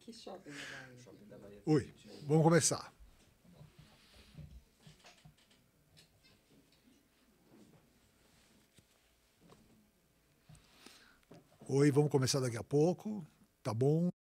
Que shopping da Bahia? Shopping da Bahia. Oi, vamos começar. Oi, vamos começar daqui a pouco. Tá bom?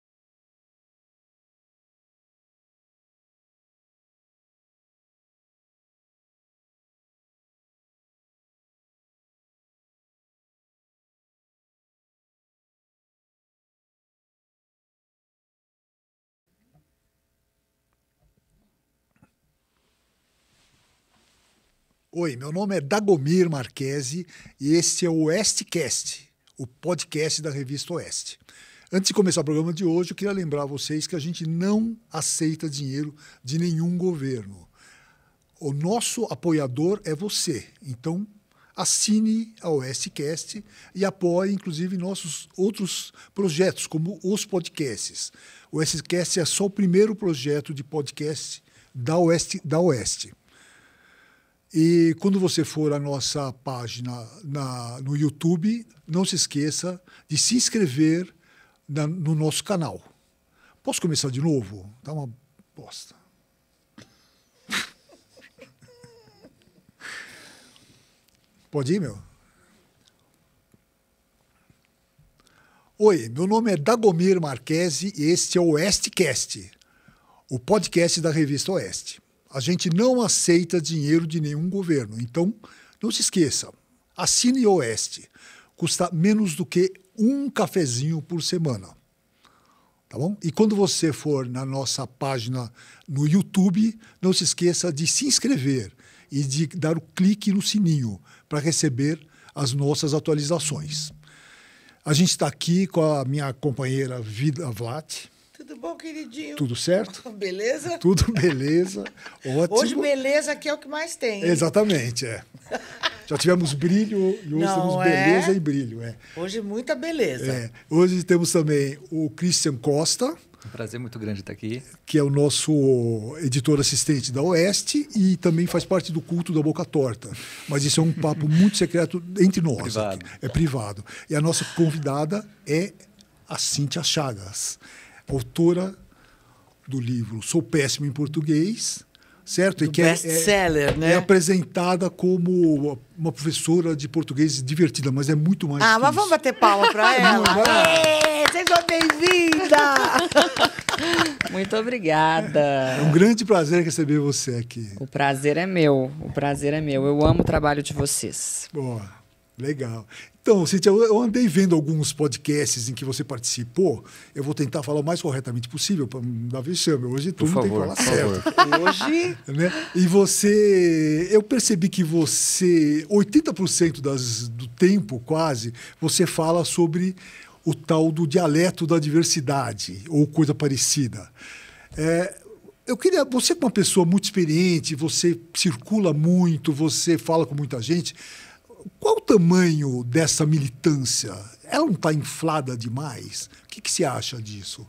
Oi, meu nome é Dagomir Marquesi e esse é o Westcast, o podcast da revista Oeste. Antes de começar o programa de hoje, eu queria lembrar a vocês que a gente não aceita dinheiro de nenhum governo. O nosso apoiador é você. Então, assine a Westcast e apoie, inclusive, nossos outros projetos, como os podcasts. O Westcast é só o primeiro projeto de podcast da Oeste. Da Oeste. E quando você for à nossa página na, no YouTube, não se esqueça de se inscrever na, no nosso canal. Posso começar de novo? Tá uma bosta. Pode ir, meu? Oi, meu nome é Dagomir Marquesi e este é o Cast, o podcast da revista Oeste. A gente não aceita dinheiro de nenhum governo. Então, não se esqueça, assine Oeste. Custa menos do que um cafezinho por semana. Tá bom? E quando você for na nossa página no YouTube, não se esqueça de se inscrever e de dar o clique no sininho para receber as nossas atualizações. A gente está aqui com a minha companheira Vida Vlat. Tudo bom, queridinho? Tudo certo? Beleza? Tudo beleza. Ótimo. Hoje, beleza aqui é o que mais tem. Hein? Exatamente, é. Já tivemos brilho e hoje Não, temos é? beleza é? e brilho. É. Hoje, muita beleza. É. Hoje temos também o Christian Costa. Um prazer muito grande estar aqui. Que é o nosso editor assistente da Oeste e também faz parte do culto da Boca Torta. Mas isso é um papo muito secreto entre nós. Privado. É privado. E a nossa convidada é a Cíntia Chagas autora do livro Sou Péssimo em Português, certo? Do e que é, é, né? é, apresentada como uma professora de português divertida, mas é muito mais. Ah, mas isso. vamos bater palma para ela. Ei, seja bem-vinda! muito obrigada. É um grande prazer receber você aqui. O prazer é meu. O prazer é meu. Eu amo o trabalho de vocês. Boa. Legal. Então, eu andei vendo alguns podcasts em que você participou. Eu vou tentar falar o mais corretamente possível para dar vexame. Hoje tu não tem que falar certo. Hoje... Né? E você... Eu percebi que você... 80% das, do tempo, quase, você fala sobre o tal do dialeto da diversidade ou coisa parecida. É, eu queria. Você é uma pessoa muito experiente, você circula muito, você fala com muita gente. Qual o tamanho dessa militância? Ela não está inflada demais? O que, que se acha disso?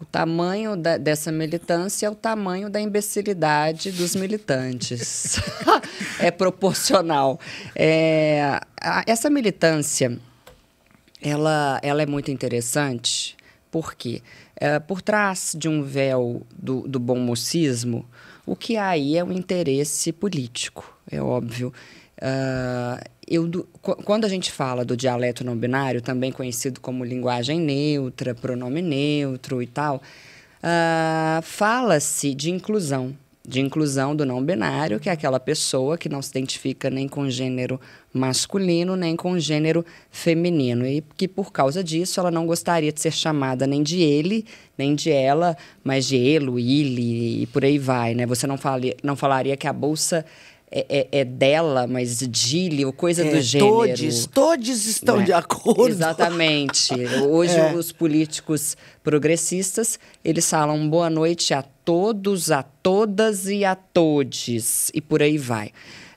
O tamanho da, dessa militância é o tamanho da imbecilidade dos militantes. é proporcional. É, a, essa militância, ela, ela é muito interessante, porque é, por trás de um véu do, do bom mocismo, o que há aí é um interesse político, é óbvio. Uh, eu, quando a gente fala do dialeto não binário, também conhecido como linguagem neutra, pronome neutro e tal, uh, fala-se de inclusão, de inclusão do não binário, que é aquela pessoa que não se identifica nem com gênero masculino, nem com gênero feminino, e que por causa disso ela não gostaria de ser chamada nem de ele, nem de ela, mas de ele, ele e por aí vai, né? Você não, fale, não falaria que a bolsa é, é, é, dela, mas Dilly, ou coisa é, do gênero. Todos, todos estão né? de acordo. Exatamente. Hoje é. os políticos progressistas, eles falam boa noite a todos, a todas e a todes, e por aí vai.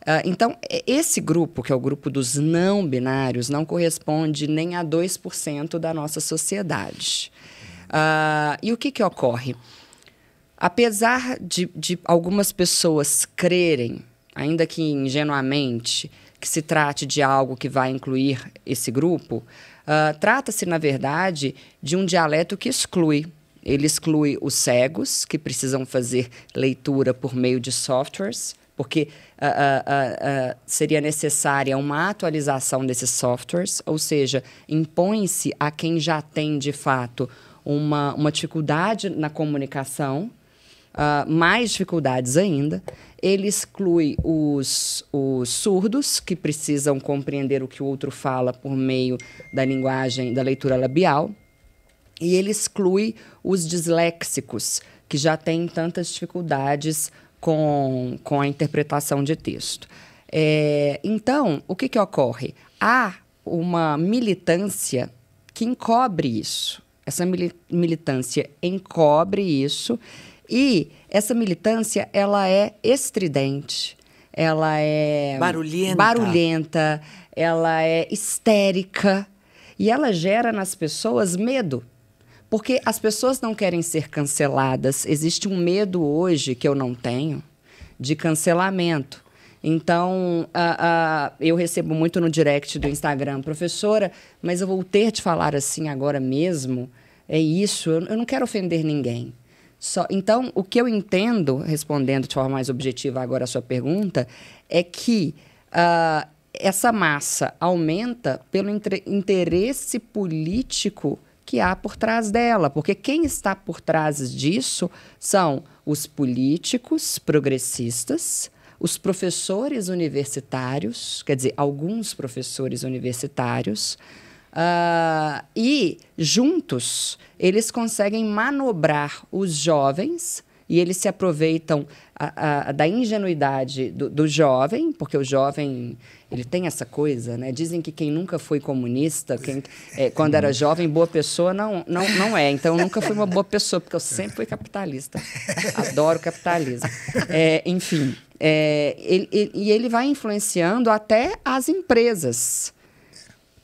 Uh, então, é, esse grupo, que é o grupo dos não binários, não corresponde nem a 2% da nossa sociedade. Uh, e o que, que ocorre? Apesar de, de algumas pessoas crerem ainda que ingenuamente, que se trate de algo que vai incluir esse grupo, uh, trata-se, na verdade, de um dialeto que exclui. Ele exclui os cegos, que precisam fazer leitura por meio de softwares, porque uh, uh, uh, seria necessária uma atualização desses softwares, ou seja, impõe-se a quem já tem de fato uma, uma dificuldade na comunicação, uh, mais dificuldades ainda. Ele exclui os, os surdos, que precisam compreender o que o outro fala por meio da linguagem, da leitura labial. E ele exclui os disléxicos, que já têm tantas dificuldades com, com a interpretação de texto. É, então, o que, que ocorre? Há uma militância que encobre isso. Essa militância encobre isso e essa militância, ela é estridente, ela é barulhenta, barulhenta ela é histérica e ela gera nas pessoas medo. Porque as pessoas não querem ser canceladas. Existe um medo hoje que eu não tenho de cancelamento. Então, uh, uh, eu recebo muito no direct do Instagram, professora, mas eu vou ter de falar assim agora mesmo. É isso, eu, eu não quero ofender ninguém. Só, então, o que eu entendo, respondendo de forma mais objetiva agora a sua pergunta, é que uh, essa massa aumenta pelo interesse político que há por trás dela, porque quem está por trás disso são os políticos progressistas, os professores universitários, quer dizer, alguns professores universitários, Uh, e juntos eles conseguem manobrar os jovens e eles se aproveitam a, a, da ingenuidade do, do, jovem, porque o jovem ele tem essa coisa, né? Dizem que quem nunca foi comunista, quem, é, quando era jovem, boa pessoa não, não, não é. Então eu nunca fui uma boa pessoa, porque eu sempre fui capitalista. Adoro capitalismo. É, enfim, é, ele, ele, e ele vai influenciando até as empresas.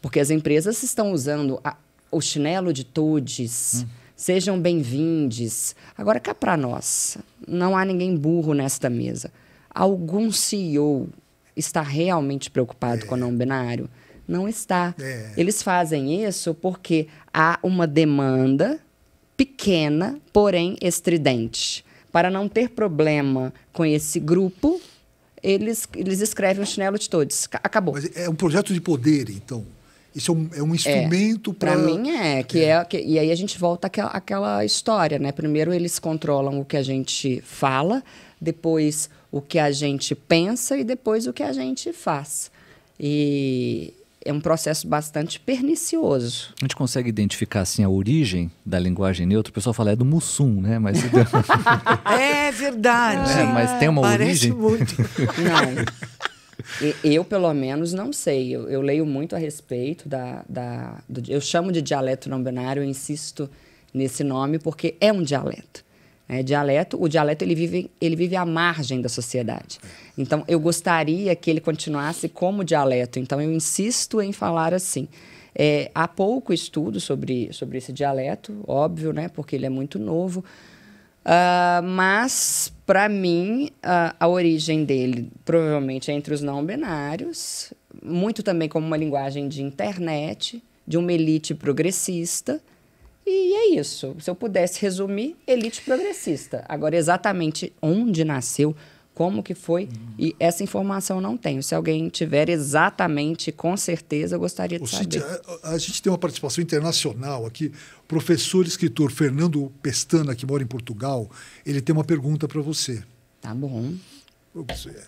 Porque as empresas estão usando a, o chinelo de todes. Hum. Sejam bem-vindes. Agora, cá para nós, não há ninguém burro nesta mesa. Algum CEO está realmente preocupado é. com o é. não binário? Não está. É. Eles fazem isso porque há uma demanda pequena, porém estridente. Para não ter problema com esse grupo, eles, eles escrevem o chinelo de todos. Acabou. Mas é um projeto de poder, então. Isso é um, é um é, instrumento é, para. Para mim é, que é. é que, e aí a gente volta àquela, àquela história, né? Primeiro eles controlam o que a gente fala, depois o que a gente pensa e depois o que a gente faz. E é um processo bastante pernicioso. A gente consegue identificar assim a origem da linguagem neutra? O pessoal fala é do Mussum, né? Mas é verdade. É, mas tem uma Parece origem. Muito. Não. eu, pelo menos, não sei. Eu, eu leio muito a respeito da. da do, eu chamo de dialeto não binário, eu insisto nesse nome, porque é um dialeto. É, dialeto, o dialeto ele vive, ele vive à margem da sociedade. Então, eu gostaria que ele continuasse como dialeto. Então, eu insisto em falar assim. É, há pouco estudo sobre, sobre esse dialeto, óbvio, né, porque ele é muito novo, Uh, mas, para mim, uh, a origem dele provavelmente é entre os não binários, muito também como uma linguagem de internet, de uma elite progressista. E é isso. Se eu pudesse resumir, elite progressista. Agora, exatamente onde nasceu, como que foi, uhum. e essa informação eu não tenho. Se alguém tiver exatamente, com certeza, eu gostaria de o saber. A, a, gente tem uma participação internacional aqui. Professor escritor Fernando Pestana, que mora em Portugal, ele tem uma pergunta para você. Tá bom. Vamos ver.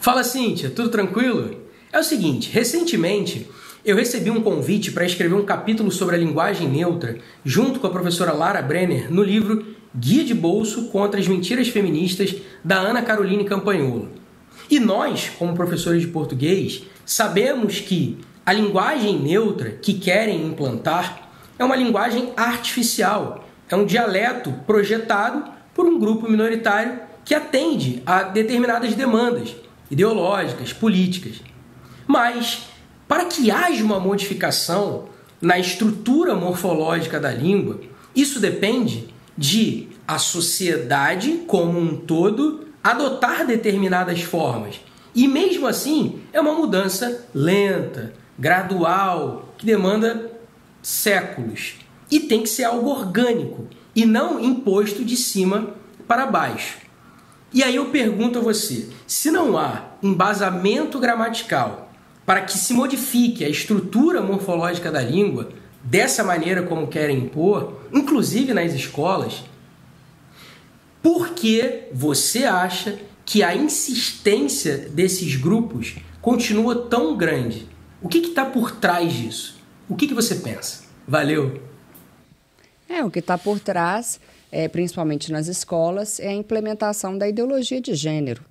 Fala, Cíntia, tudo tranquilo? É o seguinte, recentemente eu recebi um convite para escrever um capítulo sobre a linguagem neutra, junto com a professora Lara Brenner, no livro Guia de Bolso contra as Mentiras Feministas, da Ana Caroline Campanholo. E nós, como professores de português, sabemos que a linguagem neutra que querem implantar é uma linguagem artificial, é um dialeto projetado por um grupo minoritário que atende a determinadas demandas ideológicas, políticas. Mas para que haja uma modificação na estrutura morfológica da língua, isso depende de a sociedade como um todo adotar determinadas formas. E mesmo assim, é uma mudança lenta, gradual, que demanda séculos. E tem que ser algo orgânico e não imposto de cima para baixo. E aí eu pergunto a você: se não há embasamento gramatical para que se modifique a estrutura morfológica da língua dessa maneira como querem impor, inclusive nas escolas, porque você acha que a insistência desses grupos continua tão grande? O que está por trás disso? O que, que você pensa? Valeu! É, o que está por trás, é, principalmente nas escolas, é a implementação da ideologia de gênero.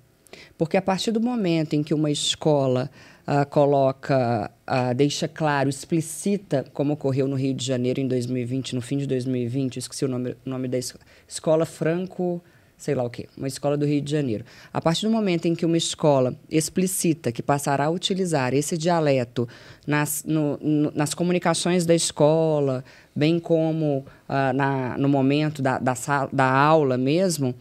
Porque a partir do momento em que uma escola uh, coloca, uh, deixa claro, explicita, como ocorreu no Rio de Janeiro em 2020, no fim de 2020, esqueci o nome, nome da escola, escola Franco, sei lá o quê, uma escola do Rio de Janeiro. A partir do momento em que uma escola explicita que passará a utilizar esse dialeto nas, no, no, nas comunicações da escola, bem como uh, na, no momento da, da, sala, da aula mesmo,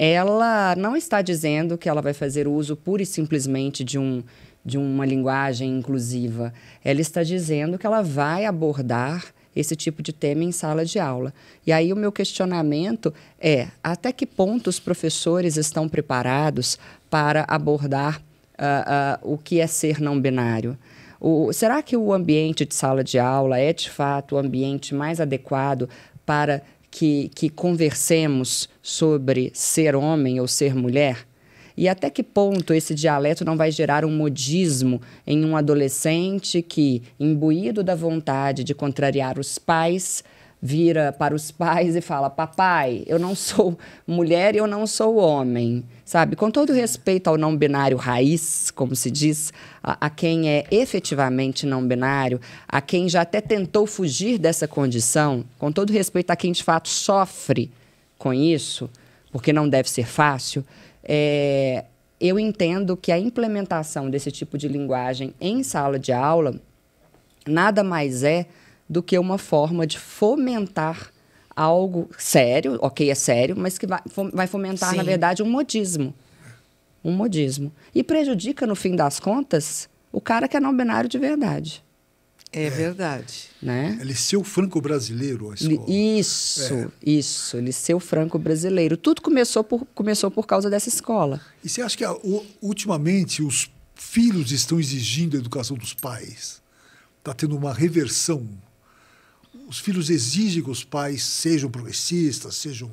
ela não está dizendo que ela vai fazer uso pura e simplesmente de um de uma linguagem inclusiva. Ela está dizendo que ela vai abordar esse tipo de tema em sala de aula. E aí o meu questionamento é até que ponto os professores estão preparados para abordar uh, uh, o que é ser não binário? O, será que o ambiente de sala de aula é de fato o ambiente mais adequado para que, que conversemos sobre ser homem ou ser mulher? E até que ponto esse dialeto não vai gerar um modismo em um adolescente que, imbuído da vontade de contrariar os pais, vira para os pais e fala: Papai, eu não sou mulher e eu não sou homem. Sabe? Com todo respeito ao não binário raiz, como se diz, a, a quem é efetivamente não binário, a quem já até tentou fugir dessa condição, com todo respeito a quem de fato sofre com isso, porque não deve ser fácil. É, eu entendo que a implementação desse tipo de linguagem em sala de aula nada mais é do que uma forma de fomentar algo sério, ok, é sério, mas que vai fomentar, Sim. na verdade, um modismo. Um modismo. E prejudica, no fim das contas, o cara que é não binário de verdade. É verdade. Né? É Liceu Franco Brasileiro a escola. Isso, é. isso, Liceu Franco Brasileiro. Tudo começou por, começou por causa dessa escola. E você acha que ultimamente os filhos estão exigindo a educação dos pais? Está tendo uma reversão. Os filhos exigem que os pais sejam progressistas, sejam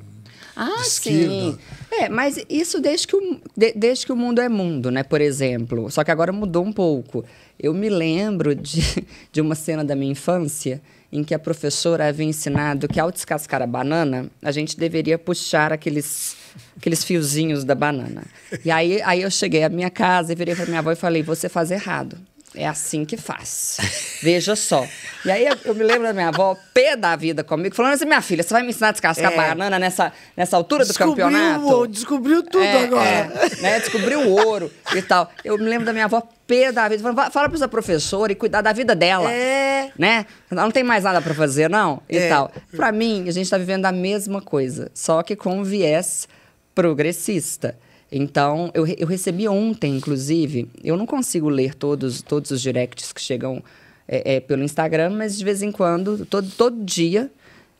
ah, sim. É, mas isso desde que, o, de, desde que o mundo é mundo, né? Por exemplo. Só que agora mudou um pouco. Eu me lembro de, de uma cena da minha infância em que a professora havia ensinado que ao descascar a banana, a gente deveria puxar aqueles, aqueles fiozinhos da banana. E aí, aí eu cheguei à minha casa e virei para minha avó e falei: você faz errado. É assim que faz. Veja só. E aí eu, eu, me lembro da minha avó, pé da vida comigo, falando assim: minha filha, você vai me ensinar a descascar é. banana nessa, nessa altura descobriu, do campeonato? Descobriu tudo é, agora. É, né? Descobriu o ouro e tal. Eu me lembro da minha avó, pé da vida, falando: fala pra essa professora e cuidar da vida dela. É. Né? Ela não tem mais nada para fazer, não? E é. tal. Pra mim, a gente tá vivendo a mesma coisa, só que com viés progressista. Então, eu, eu recebi ontem, inclusive, eu não consigo ler todos, todos os directs que chegam é, é, pelo Instagram, mas de vez em quando, todo, todo dia,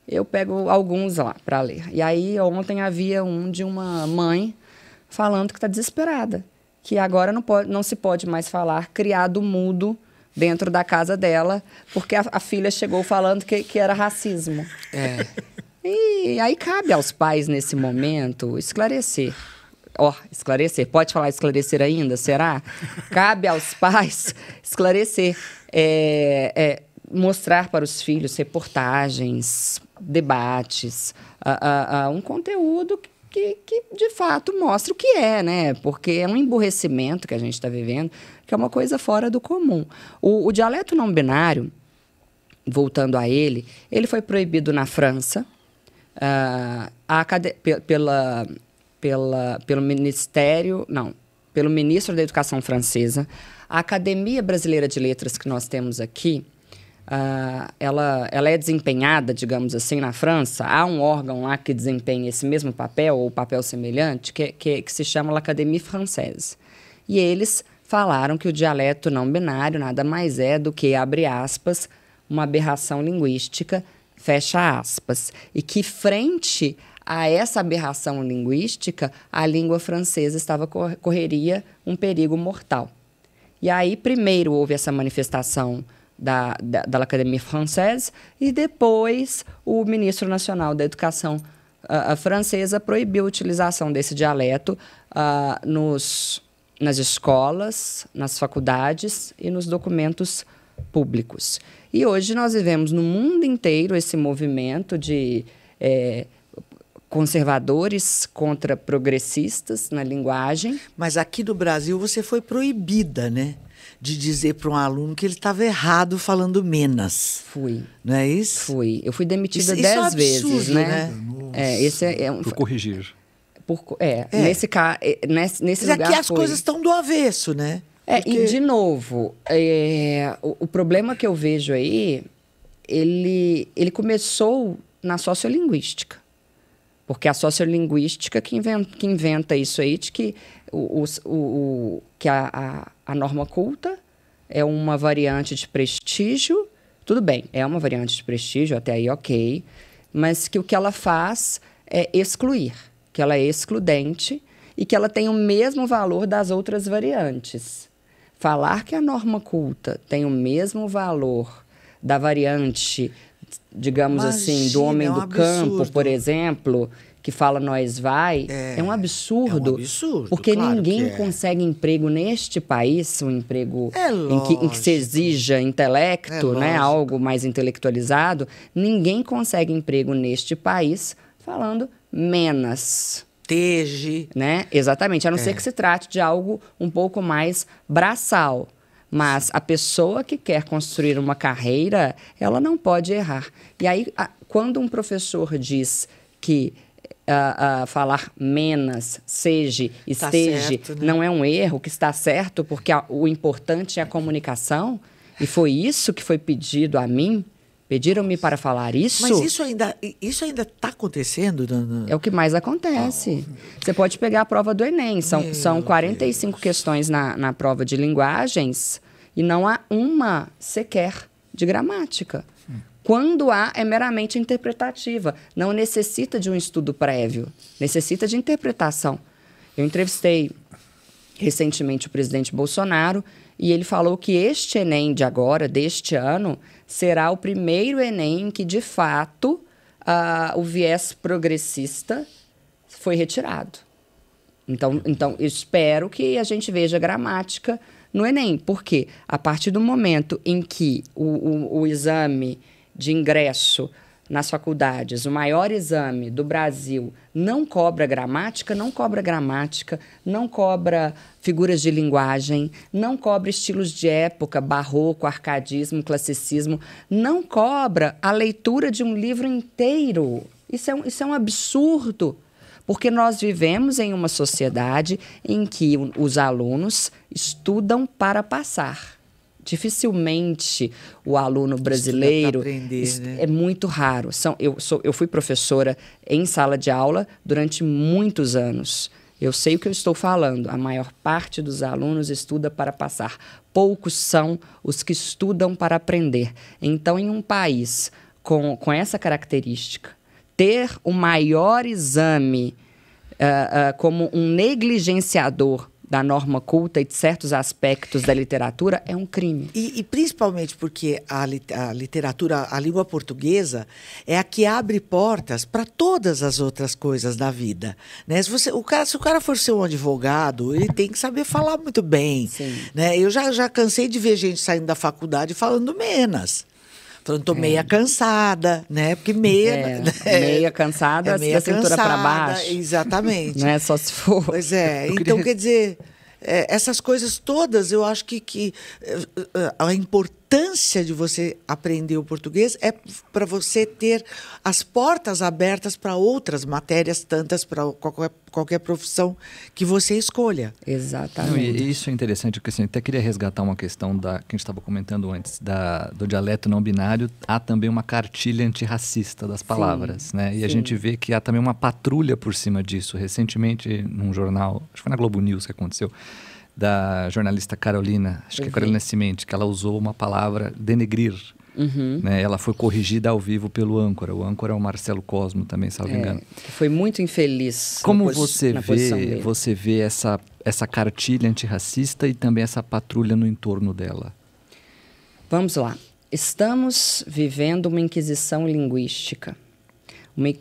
eu pego alguns lá para ler. E aí, ontem havia um de uma mãe falando que está desesperada, que agora não, pode, não se pode mais falar criado mudo dentro da casa dela, porque a, a filha chegou falando que, que era racismo. É. E aí cabe aos pais, nesse momento, esclarecer Ó, oh, esclarecer. Pode falar esclarecer ainda? Será? Cabe aos pais esclarecer. É, é, mostrar para os filhos reportagens, debates, a, um conteúdo que, que, de fato mostra o que é, né? Porque é um emburrecimento que a gente está vivendo, que é uma coisa fora do comum. O, o dialeto não binário, voltando a ele, ele foi proibido na França. Uh, a, pela pela, pelo Ministério, não, pelo ministro da Educação francesa. A Academia Brasileira de Letras que nós temos aqui, uh, ela, ela é desempenhada, digamos assim, na França. Há um órgão lá que desempenha esse mesmo papel, ou papel semelhante, que, que, que se chama L'Académie Française. E eles falaram que o dialeto não binário nada mais é do que, abre aspas, uma aberração linguística, fecha aspas. E que frente a essa aberração linguística, a língua francesa estava correria um perigo mortal. E aí, primeiro houve essa manifestação da, da, da Académie Française e depois o ministro nacional da Educação uh, francesa proibiu a utilização desse dialeto uh, nos, nas escolas, nas faculdades e nos documentos públicos. E hoje nós vivemos no mundo inteiro esse movimento de eh, conservadores contra progressistas na linguagem. Mas aqui do Brasil você foi proibida, né? De dizer para um aluno que ele estava errado falando menos. Fui. Não é isso? Fui. Eu fui demitida isso, dez isso é absurdo, vezes, né? né? É, esse é, é um... Por corrigir. Por, é, é. nesse caso, é, nesse, nesse Mas aqui é as foi... coisas estão do avesso, né? É, Porque... e de novo, é, o, o problema que eu vejo aí, ele, ele começou na sociolinguística. Porque a sociolinguística que inventa, que inventa isso aí, de que, o, o, o que a, a, a norma culta é uma variante de prestígio. Tudo bem, é uma variante de prestígio, até aí ok. Mas que o que ela faz é excluir, que ela é excludente e que ela tem o mesmo valor das outras variantes. Falar que a norma culta tem o mesmo valor da variante digamos Imagina, assim, do homem é um do absurdo. campo, por exemplo, que fala nós vai, é, é um absurdo. É um absurdo. Porque claro ninguém é. consegue emprego neste país, um emprego é em que, em, que, se exija intelecto, é né, algo mais intelectualizado. Ninguém consegue emprego neste país falando menas teje. Né? Exatamente, a não é. ser que se trate de algo um pouco mais braçal. Mas a pessoa que quer construir uma carreira, ela não pode errar. E aí, a, quando um professor diz que eh, falar menos, seja, esteja, tá certo, né? não é um erro, que está certo, porque a, o importante é a comunicação, e foi isso que foi pedido a mim, Pediram-me para falar isso. Mas isso ainda isso ainda está acontecendo? É o que mais acontece. Ah, Você pode pegar a prova do Enem. São, são 45 Deus. questões na, na prova de linguagens e não há uma sequer de gramática. Hum. Quando há, é meramente interpretativa. Não necessita de um estudo prévio. Necessita de interpretação. Eu entrevistei recentemente o presidente Bolsonaro e ele falou que este Enem de agora, deste ano será o primeiro Enem em que, de fato, uh, o viés progressista foi retirado. Então, então, espero que a gente veja gramática no Enem, porque a partir do momento em que o, o, o exame de ingresso nas faculdades, o maior exame do Brasil não cobra gramática, não cobra gramática, não cobra figuras de linguagem, não cobra estilos de época, barroco, arcadismo, classicismo, não cobra a leitura de um livro inteiro. Isso é um, isso é um absurdo. Porque nós vivemos em uma sociedade em que os alunos estudam para passar dificilmente o aluno brasileiro aprender, né? é muito raro. São, eu, sou, eu fui professora em sala de aula durante muitos anos. Eu sei o que eu estou falando. A maior parte dos alunos estuda para passar. Poucos são os que estudam para aprender. Então, em um país com, com essa característica, ter o maior exame uh, uh, como um negligenciador da norma culta e de certos aspectos da literatura é um crime. E, e principalmente porque a, li, a, literatura, a língua portuguesa, é a que abre portas para todas as outras coisas da vida. Né? Se, você, o cara, se o cara for ser um advogado, ele tem que saber falar muito bem. Né? Eu já, já cansei de ver gente saindo da faculdade falando menos. Falando, tô meia é. cansada, né? Porque meia. É, né? Meia cansada, é meia da cintura para baixo. Exatamente. Não é só se for. Pois é. então, queria... quer dizer. É, essas coisas todas, eu acho que, que eh, eh, a importância importância de você aprender o português é para você ter as portas abertas para outras matérias, tantas para qualquer, qualquer, profissão que você escolha. Exatamente. Não, isso é interessante, porque assim, até queria resgatar uma questão da, que a gente estava comentando antes, da, do dialeto não binário. Há também uma cartilha antirracista das palavras. Sim, né? E sim. a gente vê que há também uma patrulha por cima disso. Recentemente, num jornal, acho que foi na Globo News que aconteceu, da jornalista Carolina, acho que é Carolina Cimente, que ela usou uma palavra denegrir. Uhum. Né? Ela foi corrigida ao vivo pelo âncora. O âncora é o Marcelo Cosmo também, se não me engano. Foi muito infeliz. Como você vê, você vê essa, essa cartilha antirracista e também essa patrulha no entorno dela? Vamos lá. Estamos vivendo uma inquisição linguística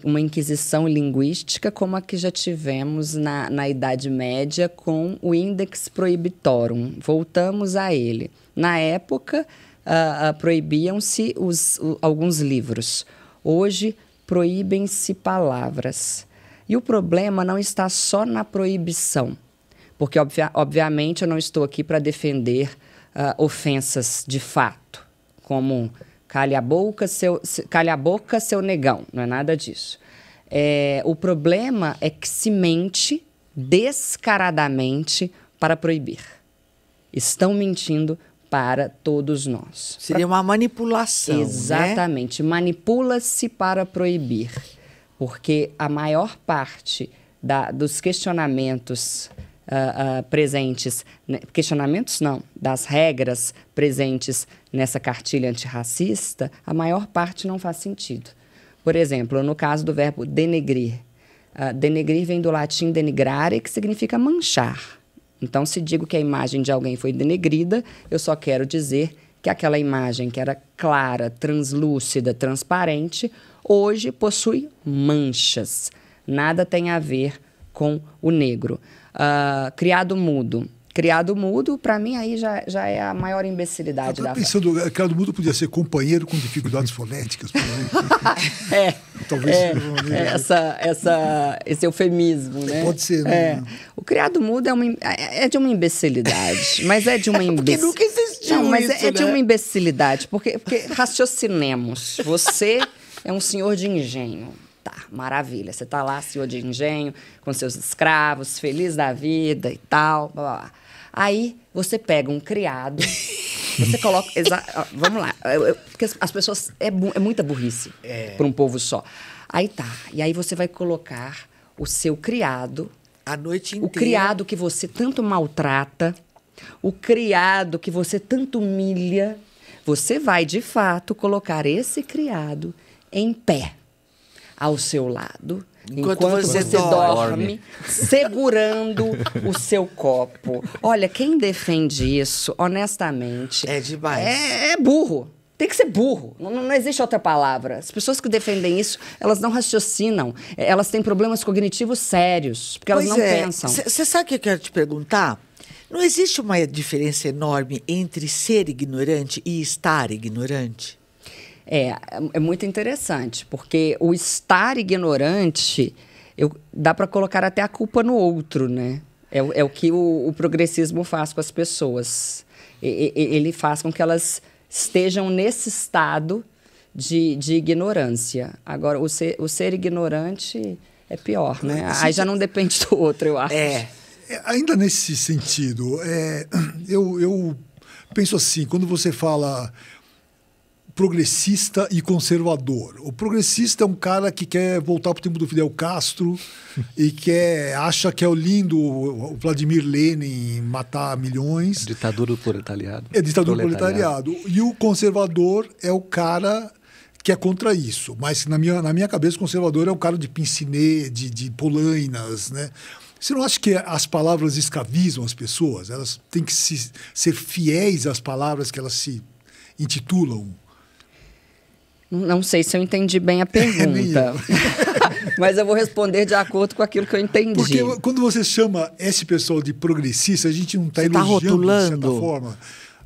uma, inquisição linguística como a que já tivemos na, na Idade Média com o Index Prohibitorum. Voltamos a ele. Na época, uh, uh, proibiam-se uh, alguns livros. Hoje, proíbem-se palavras. E o problema não está só na proibição, porque, obvia obviamente, eu não estou aqui para defender uh, ofensas de fato, como Calha a boca, seu, calha a boca, seu negão. Não é nada disso. É, o problema é que se mente descaradamente para proibir. Estão mentindo para todos nós. Seria uma manipulação. Né? Exatamente. Né? Manipula-se para proibir. Porque a maior parte da, dos questionamentos uh, uh, presentes, questionamentos não, das regras presentes nessa cartilha antirracista, a maior parte não faz sentido. Por exemplo, no caso do verbo denegrir. Uh, denegrir vem do latim denigrare, que significa manchar. Então, se digo que a imagem de alguém foi denegrida, eu só quero dizer que aquela imagem que era clara, translúcida, transparente, hoje possui manchas. Nada tem a ver com o negro. Uh, criado mudo. Criado mudo, para mim, aí já, já é a maior imbecilidade da pensando, Criado mudo podia ser companheiro com dificuldades fonéticas, é. Talvez é, é essa, essa, esse eufemismo, né? Pode ser, né? É. O criado mudo é, uma, é, é de uma imbecilidade, mas é de uma é imbecilidade. nunca existiu Não, mas é, isso, é, é de né? uma imbecilidade, porque, porque raciocinemos. Você é um senhor de engenho. Tá, maravilha. Você tá lá, senhor de engenho, com seus escravos, feliz da vida e tal. Blá, blá. Aí você pega um criado. Você coloca. vamos lá. Eu, eu, porque as, pessoas. É, bu é muita burrice é. para um povo só. Aí tá. E aí você vai colocar o seu criado. A noite inteira. O criado que você tanto maltrata. O criado que você tanto humilha. Você vai, de fato, colocar esse criado em pé ao seu lado. Enquanto, enquanto você, você dorme, dorme segurando o seu copo. Olha, quem defende isso, honestamente. É demais. é, é burro. Tem que ser burro. Não, não, existe outra palavra. As pessoas que defendem isso, elas não raciocinam. É, elas têm problemas cognitivos sérios, porque pois elas não é. pensam. Você sabe o que eu quero te perguntar? Não existe uma diferença enorme entre ser ignorante e estar ignorante? É, é muito interessante, porque o estar ignorante, eu, dá para colocar até a culpa no outro, né? É, é o que o, o, progressismo faz com as pessoas. E, e, ele faz com que elas estejam nesse estado de, de ignorância. Agora, o ser, o ser ignorante é pior, né? Aí já não depende do outro, eu acho. É. é. ainda nesse sentido, é, eu, eu penso assim, quando você fala progressista e conservador. O progressista é um cara que quer voltar para o tempo do Fidel Castro e quer, acha que é o lindo o Vladimir Lenin matar milhões. A ditadura do proletariado. É ditadura do proletariado. E o conservador é o cara que é contra isso. Mas na minha, na minha cabeça, o conservador é um cara de pincinê, de, de polainas, né? Você não acha que as palavras escravizam as pessoas? Elas têm que se, ser fiéis às palavras que elas se intitulam? Não sei se eu entendi bem a é, pergunta. Mas eu vou responder de acordo com aquilo que eu entendi. Porque quando você chama esse pessoal de progressista, a gente não está tá elogiando tá rotulando. de certa forma.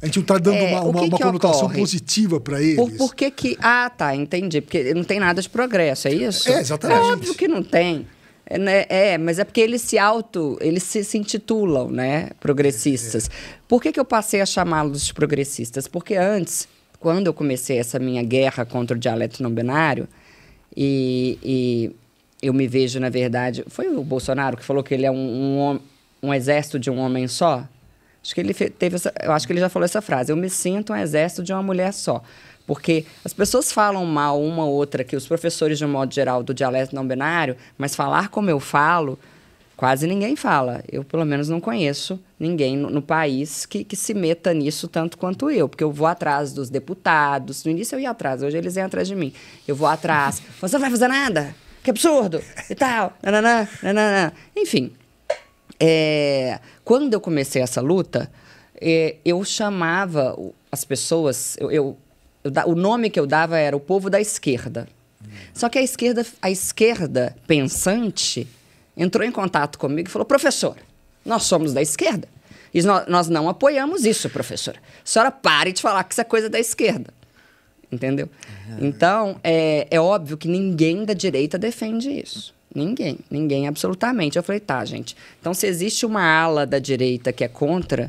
A gente não está dando é, uma, uma, que uma que conotação ocorre? positiva para eles. Por, por que, que Ah, tá, entendi. Porque não tem nada de progresso, é isso? É, exatamente. É óbvio que não tem. É, né? é, mas é porque eles se auto, eles se, se intitulam, né, é, progressistas. É, é. Por que, que eu passei a chamá-los de progressistas? Porque antes quando eu comecei essa minha guerra contra o dialeto não binário, e, e eu me vejo, na verdade. Foi o Bolsonaro que falou que ele é um, um, um exército de um homem só? Acho que ele teve essa, eu acho que ele já falou essa frase. Eu me sinto um exército de uma mulher só. Porque as pessoas falam mal uma ou outra, que os professores, de um modo geral, do dialeto não binário, mas falar como eu falo quase ninguém fala. Eu, pelo menos, não conheço ninguém no, no país que, que, se meta nisso tanto quanto eu, porque eu vou atrás dos deputados. No início eu ia atrás, hoje eles vêm atrás de mim. Eu vou atrás. Você não vai fazer nada? Que absurdo! E tal. Nananã, nananã. Enfim, é, quando eu comecei essa luta, é, eu chamava as pessoas. Eu, eu, eu, o nome que eu dava era o povo da esquerda. Hum. Só que a esquerda, a esquerda pensante entrou em contato comigo e falou: professor, nós somos da esquerda. E nós não apoiamos isso, professora. A senhora pare de falar que isso é coisa da esquerda. Entendeu? Então, é, é óbvio que ninguém da direita defende isso. Ninguém, ninguém, absolutamente. Eu falei, tá, gente. Então, se existe uma ala da direita que é contra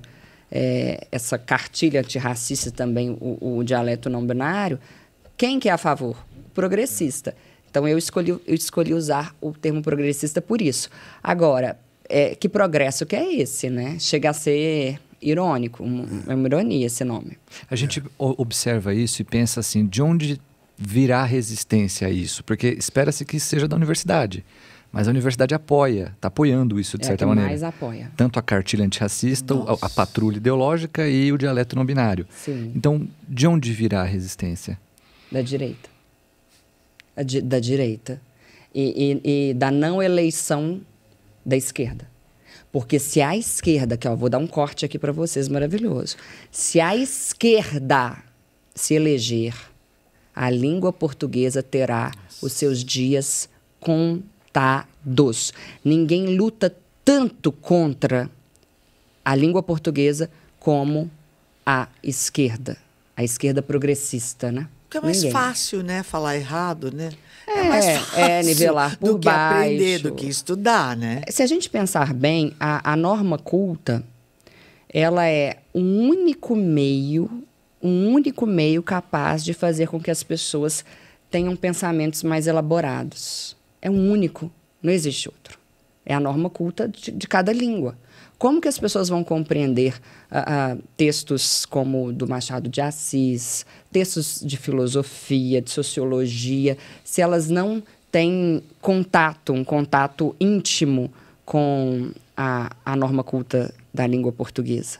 é, essa cartilha antirracista também, o, o dialeto não binário, quem que é a favor? O progressista. Então eu escolhi, eu escolhi usar o termo progressista por isso. Agora, é, que progresso que é esse, né? Chega a ser irônico, é uma ironia esse nome. A gente observa isso e pensa assim, de onde virá resistência a isso? Porque espera-se que seja da universidade. Mas a universidade apoia, está apoiando isso de é certa maneira. Mais apoia. Tanto a cartilha antirracista, a, a, patrulha ideológica e o dialeto não binário. Sim. Então, de onde virá a resistência? Da direita da direita e, e, e da não eleição da esquerda. Porque se a esquerda, que eu vou dar um corte aqui para vocês maravilhoso, se a esquerda se eleger, a língua portuguesa terá os seus dias contados. Ninguém luta tanto contra a língua portuguesa como a esquerda, a esquerda progressista, né? Porque é mais Ninguém. fácil, né? Falar errado, né? É, é mais é, fácil é nivelar por do que baixo. aprender, do que estudar, né? Se a gente pensar bem, a, a norma culta, ela é um único meio, um único meio capaz de fazer com que as pessoas tenham pensamentos mais elaborados. É um único, não existe outro. É a norma culta de, de cada língua. Como que as pessoas vão compreender uh, uh, textos como do Machado de Assis, textos de filosofia, de sociologia, se elas não têm contato, um contato íntimo com a, a norma culta da língua portuguesa?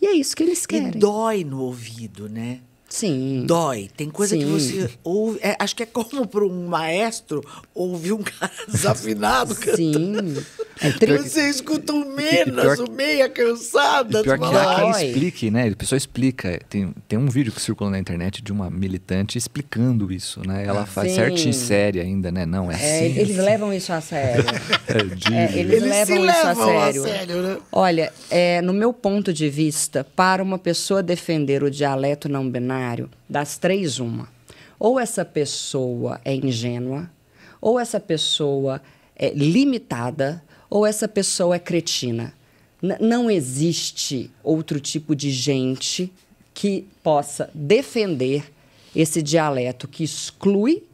E é isso que eles querem. E dói no ouvido, né? Sim. Dói. Tem coisa Sim. que você ouve. É, acho que é como para um maestro ouvir um cara desafinado Sim. É, pior, você escuta o menos, o meia cansada. Pior que há quem explique, né? A pessoa explica. Tem, tem um vídeo que circula na internet de uma militante explicando isso, né? Ela ah, faz Sim. certinho séria ainda, né? Não, é, é assim. Eles assim. levam isso a sério. É, é, eles, eles, levam isso a sério. A sério né? Olha, é, no meu ponto de vista, para uma pessoa defender o dialeto não binário, cenário, das três, uma. Ou essa pessoa é ingênua, ou essa pessoa é limitada, ou essa pessoa é cretina. N não existe outro tipo de gente que possa defender esse dialeto que exclui,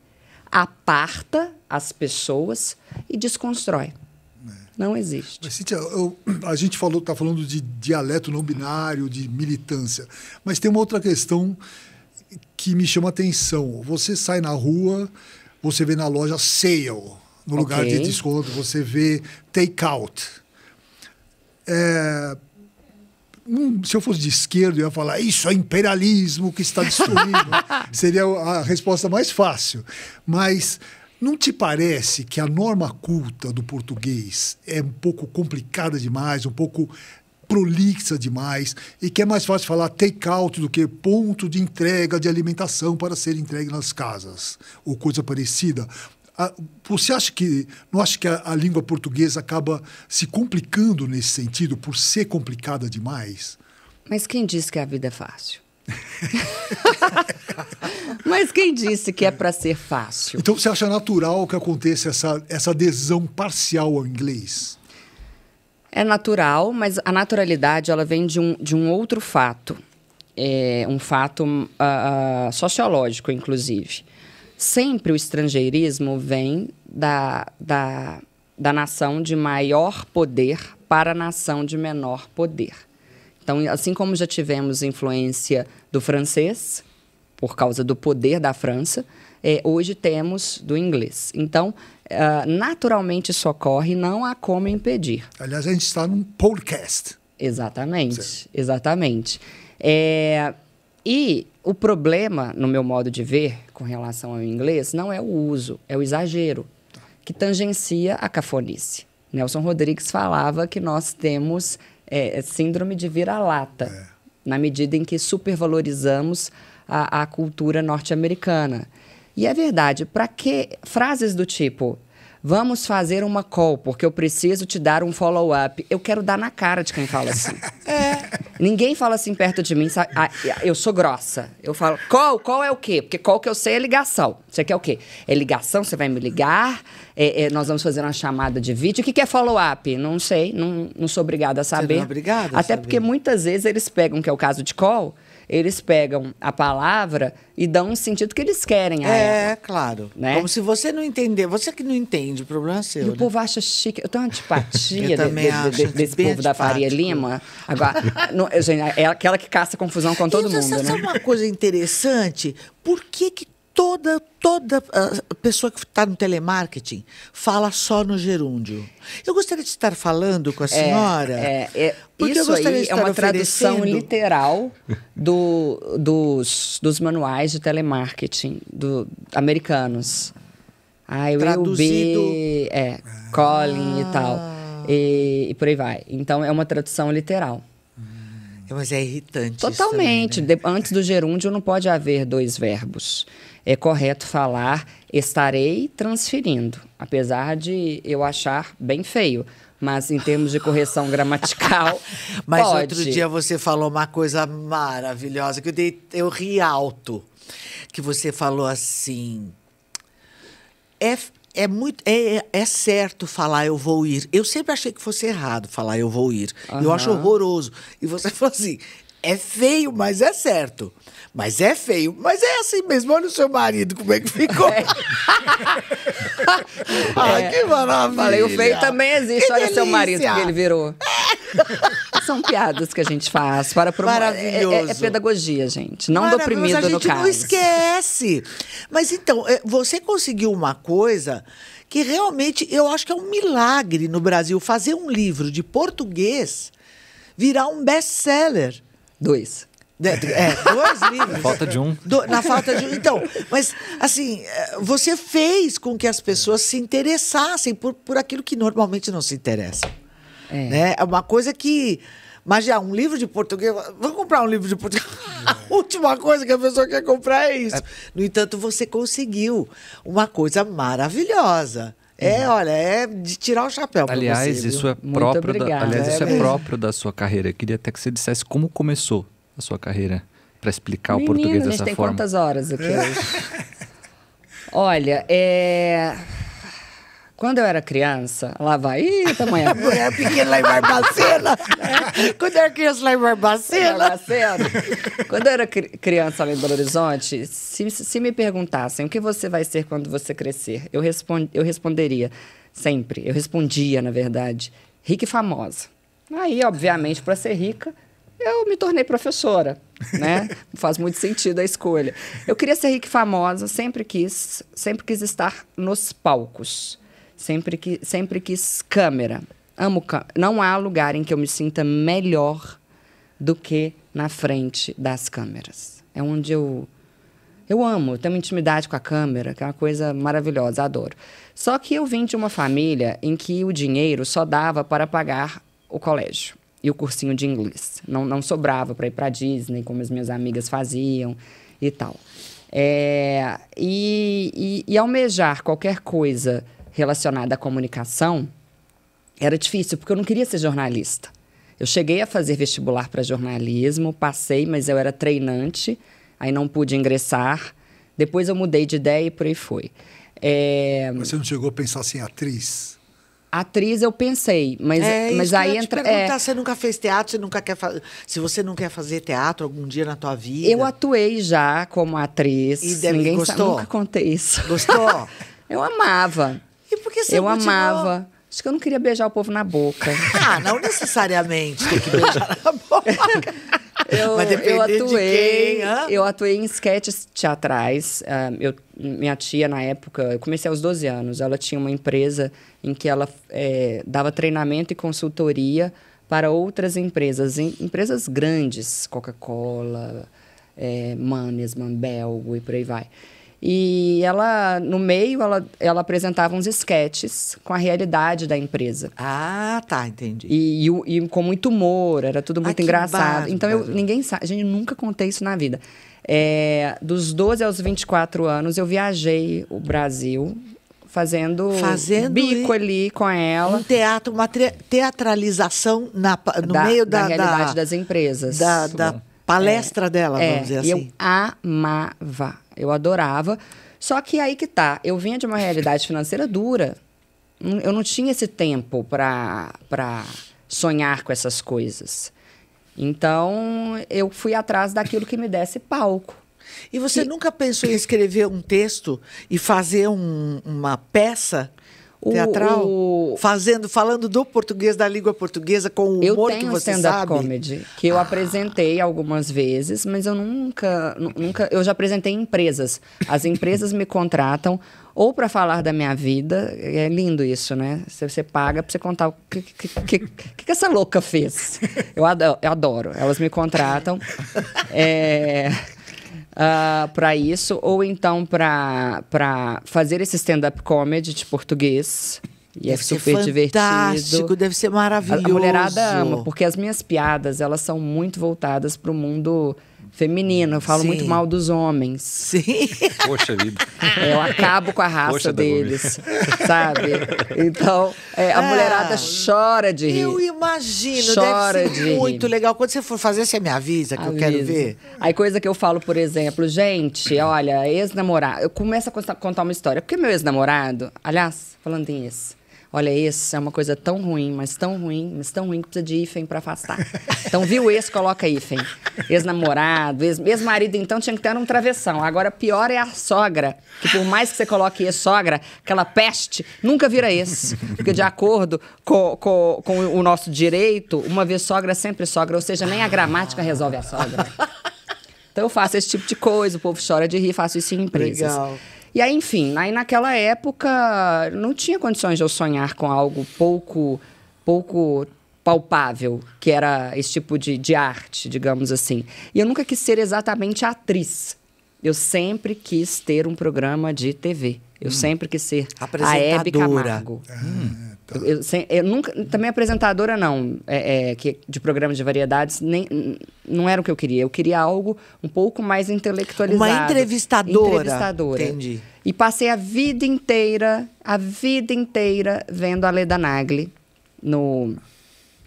aparta as pessoas e desconstrói. Não existe. Mas, Cíntia, eu, a gente está falando de dialeto não binário, de militância. Mas tem uma outra questão que me chama atenção. Você sai na rua, você vê na loja sale, no lugar de desconto, você vê take-out. É, hum, se eu fosse de esquerda, eu ia falar isso é imperialismo que está destruindo. Seria a resposta mais fácil. Mas não te parece que a norma culta do português é um pouco complicada demais, um pouco prolixa demais e que é mais fácil falar take out do que ponto de entrega de alimentação para ser entregue nas casas ou coisa parecida? você acha que não acha que a, a, língua portuguesa acaba se complicando nesse sentido por ser complicada demais? Mas quem diz que a vida é fácil? Mas quem disse que é para ser fácil? Então você acha natural que aconteça essa, essa adesão parcial ao inglês? É natural, mas a naturalidade ela vem de um, de um outro fato, é, um fato uh, sociológico, inclusive. Sempre o estrangeirismo vem da, da, da nação de maior poder para a nação de menor poder. Então, assim como já tivemos influência do francês, por causa do poder da França, é, hoje temos do inglês. Então, uh, naturalmente isso ocorre, não há como impedir. Aliás, a gente está num podcast. Exatamente, certo. exatamente. É, e o problema, no meu modo de ver, com relação ao inglês, não é o uso, é o exagero, que tangencia a cafonice. Nelson Rodrigues falava que nós temos é, é, síndrome de vira-lata, é. na medida em que supervalorizamos a, a cultura norte-americana. E é verdade, para que frases do tipo Vamos fazer uma call, porque eu preciso te dar um follow-up. Eu quero dar na cara de quem fala assim. é. Ninguém fala assim perto de mim. Sabe? Ah, eu sou grossa. Eu falo, call, call é o quê? Porque call que eu sei é ligação. Você quer é o quê? É ligação, você vai me ligar, é, é, nós vamos fazer uma chamada de vídeo. O que, que é follow-up? Não sei, não, não sou obrigada a saber. Você não é obrigada Até saber. porque muitas vezes eles pegam, que é o caso de call eles pegam a palavra e dão um sentido que eles querem a é, ela, claro. Né? Como se você não entender, você que não entende, o problema é seu. E né? o povo acha chique. Eu tenho uma antipatia de, de, de, desse povo antipático. da Faria Lima. Agora, não, gente, é aquela que caça confusão com todo e mundo. Mas né? uma coisa interessante? Por que, que toda toda ah, pessoa que está no telemarketing fala só no gerúndio. Eu gostaria de estar falando com a é, senhora. É, é, é isso eu gostaria aí de estar é uma tradução literal do, dos, dos manuais de telemarketing do, americanos. Ah, eu Traduzido. B, é, ah. calling e tal. E, e por aí vai. Então é uma tradução literal. Mas é irritante. Totalmente. Também, né? Antes do gerúndio não pode haver dois verbos é correto falar estarei transferindo, apesar de eu achar bem feio. Mas em termos de correção gramatical. mas pode. outro dia você falou uma coisa maravilhosa que eu, dei, eu ri alto. Que você falou assim. É, é muito é, é certo falar eu vou ir. Eu sempre achei que fosse errado falar eu vou ir. Uhum. Eu acho horroroso. E você falou assim: é feio, mas é certo. Mas é feio. Mas é assim mesmo. Olha o seu marido, como é que ficou. É. é. que maravilha. Falei, o feio também existe. Que Olha o seu marido que ele virou. É. São piadas que a gente faz para promover. Maravilhoso. É, é, é, pedagogia, gente. Não doprimido no caso. A gente não esquece. Mas então, é, você conseguiu uma coisa que realmente eu acho que é um milagre no Brasil fazer um livro de português virar um best-seller. Dois. Né, é, dois livros. Falta de um. Do, na falta de um. Então, mas assim, eh, você fez com que as pessoas se interessassem por, por aquilo que normalmente não se interessam. É. Né? é uma coisa que. Mas já, um livro de português. Vamos comprar um livro de português. A última coisa que a pessoa quer comprar é isso. No entanto, você conseguiu uma coisa maravilhosa. É, olha, é de tirar o chapéu. Aliás, você, isso é próprio da, aliás, é isso é próprio da sua carreira. Eu queria até que você dissesse como começou a sua carreira para explicar Menino, o português dessa forma? a gente tem forma. quantas horas aqui é. hoje? Olha, é... Quando eu era criança, lá vai, eita, tamanho. Quando eu era pequena lá em Barbacena. Quando eu era criança lá em Barbacena. Barbacena. Quando eu era criança lá em Belo Horizonte, se, se me perguntassem o que você vai ser quando você crescer, eu, respond, eu responderia sempre, eu respondia, na verdade, rica e famosa. Aí, obviamente, para ser rica, eu me tornei professora, né? Faz muito sentido a escolha. Eu queria ser rica e famosa, sempre quis, sempre quis estar nos palcos, sempre, que, sempre quis câmera. Amo Não há lugar em que eu me sinta melhor do que na frente das câmeras. É onde eu eu amo, eu tenho uma intimidade com a câmera, que é uma coisa maravilhosa, adoro. Só que eu vim de uma família em que o dinheiro só dava para pagar o colégio e o cursinho de inglês. Não, não sobrava para ir para Disney, como as minhas amigas faziam e tal. É, e, e, e almejar qualquer coisa relacionada à comunicação era difícil, porque eu não queria ser jornalista. Eu cheguei a fazer vestibular para jornalismo, passei, mas eu era treinante, aí não pude ingressar. Depois eu mudei de ideia e por aí foi. É... Você não chegou a pensar assim, atriz? Atriz eu pensei, mas, é, mas isso aí entra. Te perguntar, é... Você nunca fez teatro, você nunca quer fazer, Se você não quer fazer teatro algum dia na tua vida. Eu atuei já como atriz. E deve... ninguém gostou? nunca contei isso. Gostou? eu amava. E por que você Eu continuou? amava. Acho que eu não queria beijar o povo na boca. Ah, não necessariamente tem que beijar na boca. Eu, eu atuei, de quem, hã? eu atuei em sketches teatrais. Uh, eu, minha tia, na época, eu comecei aos 12 anos, ela tinha uma empresa em que ela é, dava treinamento e consultoria para outras empresas, em, empresas grandes, Coca-Cola, é, eh, Mannesmann, Belgo e por aí vai. E ela, no meio, ela, ela apresentava uns esquetes com a realidade da empresa. Ah, tá, entendi. E, e, e com muito humor, era tudo muito engraçado. então, eu, ninguém sabe, gente, eu nunca contei isso na vida. É, dos 12 aos 24 anos, eu viajei o Brasil fazendo, fazendo bico e... ali com ela. Um teatro, uma teatralização na, no da, meio da, da realidade da, das empresas. Da, palestra é, dela, vamos é, dizer assim. Eu amava eu adorava. Só que aí que tá, eu vinha de uma realidade financeira dura. Hum, eu não tinha esse tempo para sonhar com essas coisas. Então, eu fui atrás daquilo que me desse palco. E você e... nunca pensou em escrever um texto e fazer um, uma peça Teatral? O, fazendo, falando do português, da língua portuguesa, com o humor que você sabe? Eu tenho comedy, que eu ah. apresentei algumas vezes, mas eu nunca, nunca... Eu já apresentei em empresas. As empresas me contratam ou para falar da minha vida. É lindo isso, né? Você, você paga para você contar o que, que, que, que, essa louca fez. Eu adoro, eu adoro. Elas me contratam. É uh, ah, para isso, ou então para fazer esse stand-up comedy de português. E deve é super ser divertido. Deve ser maravilhoso. A, a mulherada ama, porque as minhas piadas, elas são muito voltadas para o mundo feminino. Eu falo Sim. muito mal dos homens. Sim. Poxa vida. É, eu acabo com a raça Poxa deles, sabe? Então, é, a é, mulherada chora de rir. Eu imagino, chora deve ser de muito rir. legal. Quando você for fazer, você me avisa que eu quero ver. Aí coisa que eu falo, por exemplo, gente, olha, ex-namorado, eu começo a contar uma história, porque meu ex-namorado, aliás, falando em ex, Olha, esse é uma coisa tão ruim, mas tão ruim, mas tão ruim que precisa de hífen para afastar. Então, viu esse, coloca hífen. Ex-namorado, ex-marido, então tinha que ter um travessão. Agora, pior é a sogra, que por mais que você coloque ex-sogra, aquela peste, nunca vira esse. Porque, de acordo com, com, com o nosso direito, uma vez sogra, sempre sogra. Ou seja, nem a gramática resolve a sogra. Então, eu faço esse tipo de coisa, o povo chora de rir, faço isso em empresas. Legal. E aí, enfim, aí naquela época não tinha condições de eu sonhar com algo pouco, pouco palpável, que era esse tipo de, de arte, digamos assim. E eu nunca quis ser exatamente atriz. Eu sempre quis ter um programa de TV. Eu hum. sempre quis ser a Hebe Camargo. Ah. Hum. Eu, sem, eu, nunca, também apresentadora não, é, é, que, de programa de variedades, nem, não era o que eu queria. Eu queria algo um pouco mais intelectualizado. Uma entrevistadora. Entrevistadora. Entendi. E passei a vida inteira, a vida inteira, vendo a Leda Nagli no,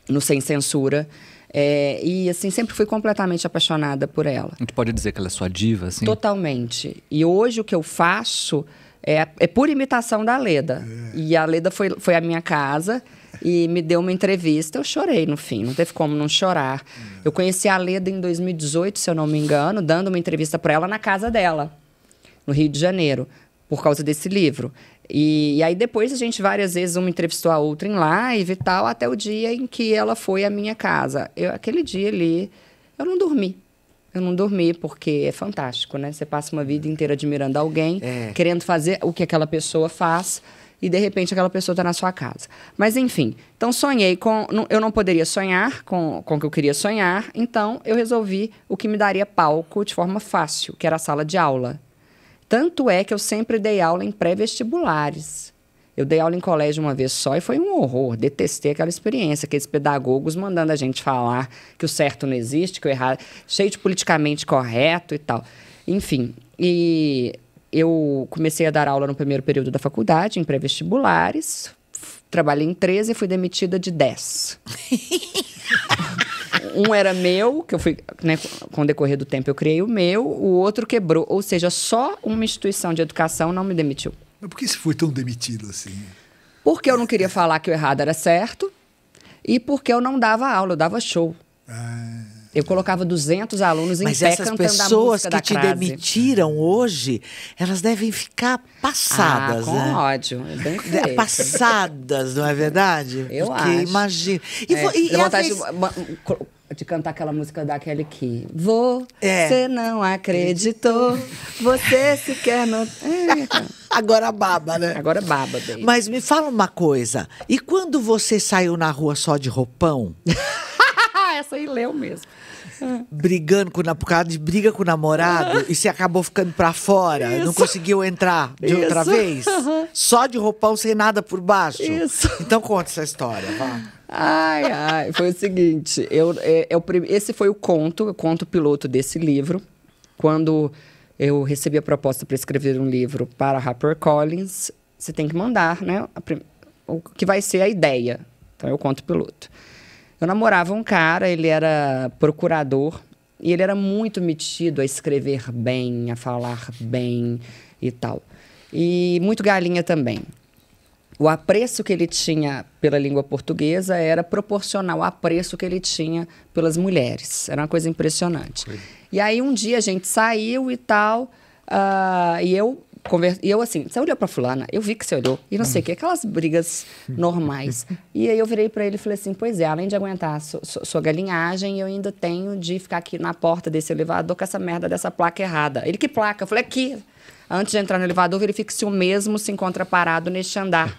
no Sem Censura. É, e assim, sempre fui completamente apaixonada por ela. A gente pode dizer que ela é sua diva, assim? Totalmente. E hoje o que eu faço é, é por imitação da Leda. É. E a Leda foi, foi à minha casa e me deu uma entrevista. Eu chorei no fim, não teve como não chorar. É. Eu conheci a Leda em 2018, se eu não me engano, dando uma entrevista para ela na casa dela, no Rio de Janeiro, por causa desse livro. E, e, aí depois a gente várias vezes uma entrevistou a outra em live e tal, até o dia em que ela foi à minha casa. Eu, aquele dia ali, eu não dormi eu não dormi, porque é fantástico, né? Você passa uma vida inteira admirando alguém, é. querendo fazer o que aquela pessoa faz, e de repente aquela pessoa está na sua casa. Mas enfim, então sonhei com. Eu não poderia sonhar com, com o que eu queria sonhar, então eu resolvi o que me daria palco de forma fácil, que era a sala de aula. Tanto é que eu sempre dei aula em pré-vestibulares. Eu dei aula em colégio uma vez só e foi um horror. Detestei aquela experiência, aqueles pedagogos mandando a gente falar que o certo não existe, que o errado. cheio de politicamente correto e tal. Enfim, e eu comecei a dar aula no primeiro período da faculdade, em pré-vestibulares. Trabalhei em 13 e fui demitida de 10. um era meu, que eu fui, né, com o decorrer do tempo eu criei o meu, o outro quebrou. Ou seja, só uma instituição de educação não me demitiu. Mas por que você foi tão demitido assim? Porque eu não queria falar que o errado era certo e porque eu não dava aula, eu dava show. Ah. Eu colocava 200 alunos em Mas pé cantando a música Mas essas pessoas que te crase. demitiram hoje, elas devem ficar passadas, ah, com né? ódio, é bem Passadas, não é verdade? Eu Porque acho. Imagina. E, é, e, e vontade vez... de de cantar aquela música da Kelly Key. Você é. não acreditou, você sequer não. É. Agora baba, né? Agora baba, baby. Mas me fala uma coisa. E quando você saiu na rua só de roupão? Essa aí leu mesmo brigando com, por causa de briga com o namorado e você acabou ficando pra fora, Isso. não conseguiu entrar de Isso. outra vez? Uhum. Só de roupão sem nada por baixo? Isso. Então conta essa história, vá. Ai, ai, foi o seguinte, eu, é, é o, esse foi o conto, o conto piloto desse livro, quando eu recebi a proposta para escrever um livro para Harper Collins, você tem que mandar, né, a, o que vai ser a ideia, então eu é o conto piloto. Eu namorava um cara, ele era procurador e ele era muito metido a escrever bem, a falar bem e tal. E muito galinha também. O apreço que ele tinha pela língua portuguesa era proporcional ao apreço que ele tinha pelas mulheres. Era uma coisa impressionante. E aí um dia a gente saiu e tal, uh, e eu e eu assim, você olhou pra fulana? Eu vi que você olhou. E não sei o que, aquelas brigas normais. e aí eu virei para ele e falei assim, pois é, além de aguentar sua galinhagem, eu ainda tenho de ficar aqui na porta desse elevador com essa merda dessa placa errada. Ele, que placa? Eu falei, aqui. Antes de entrar no elevador, verifique se o mesmo se encontra parado neste andar.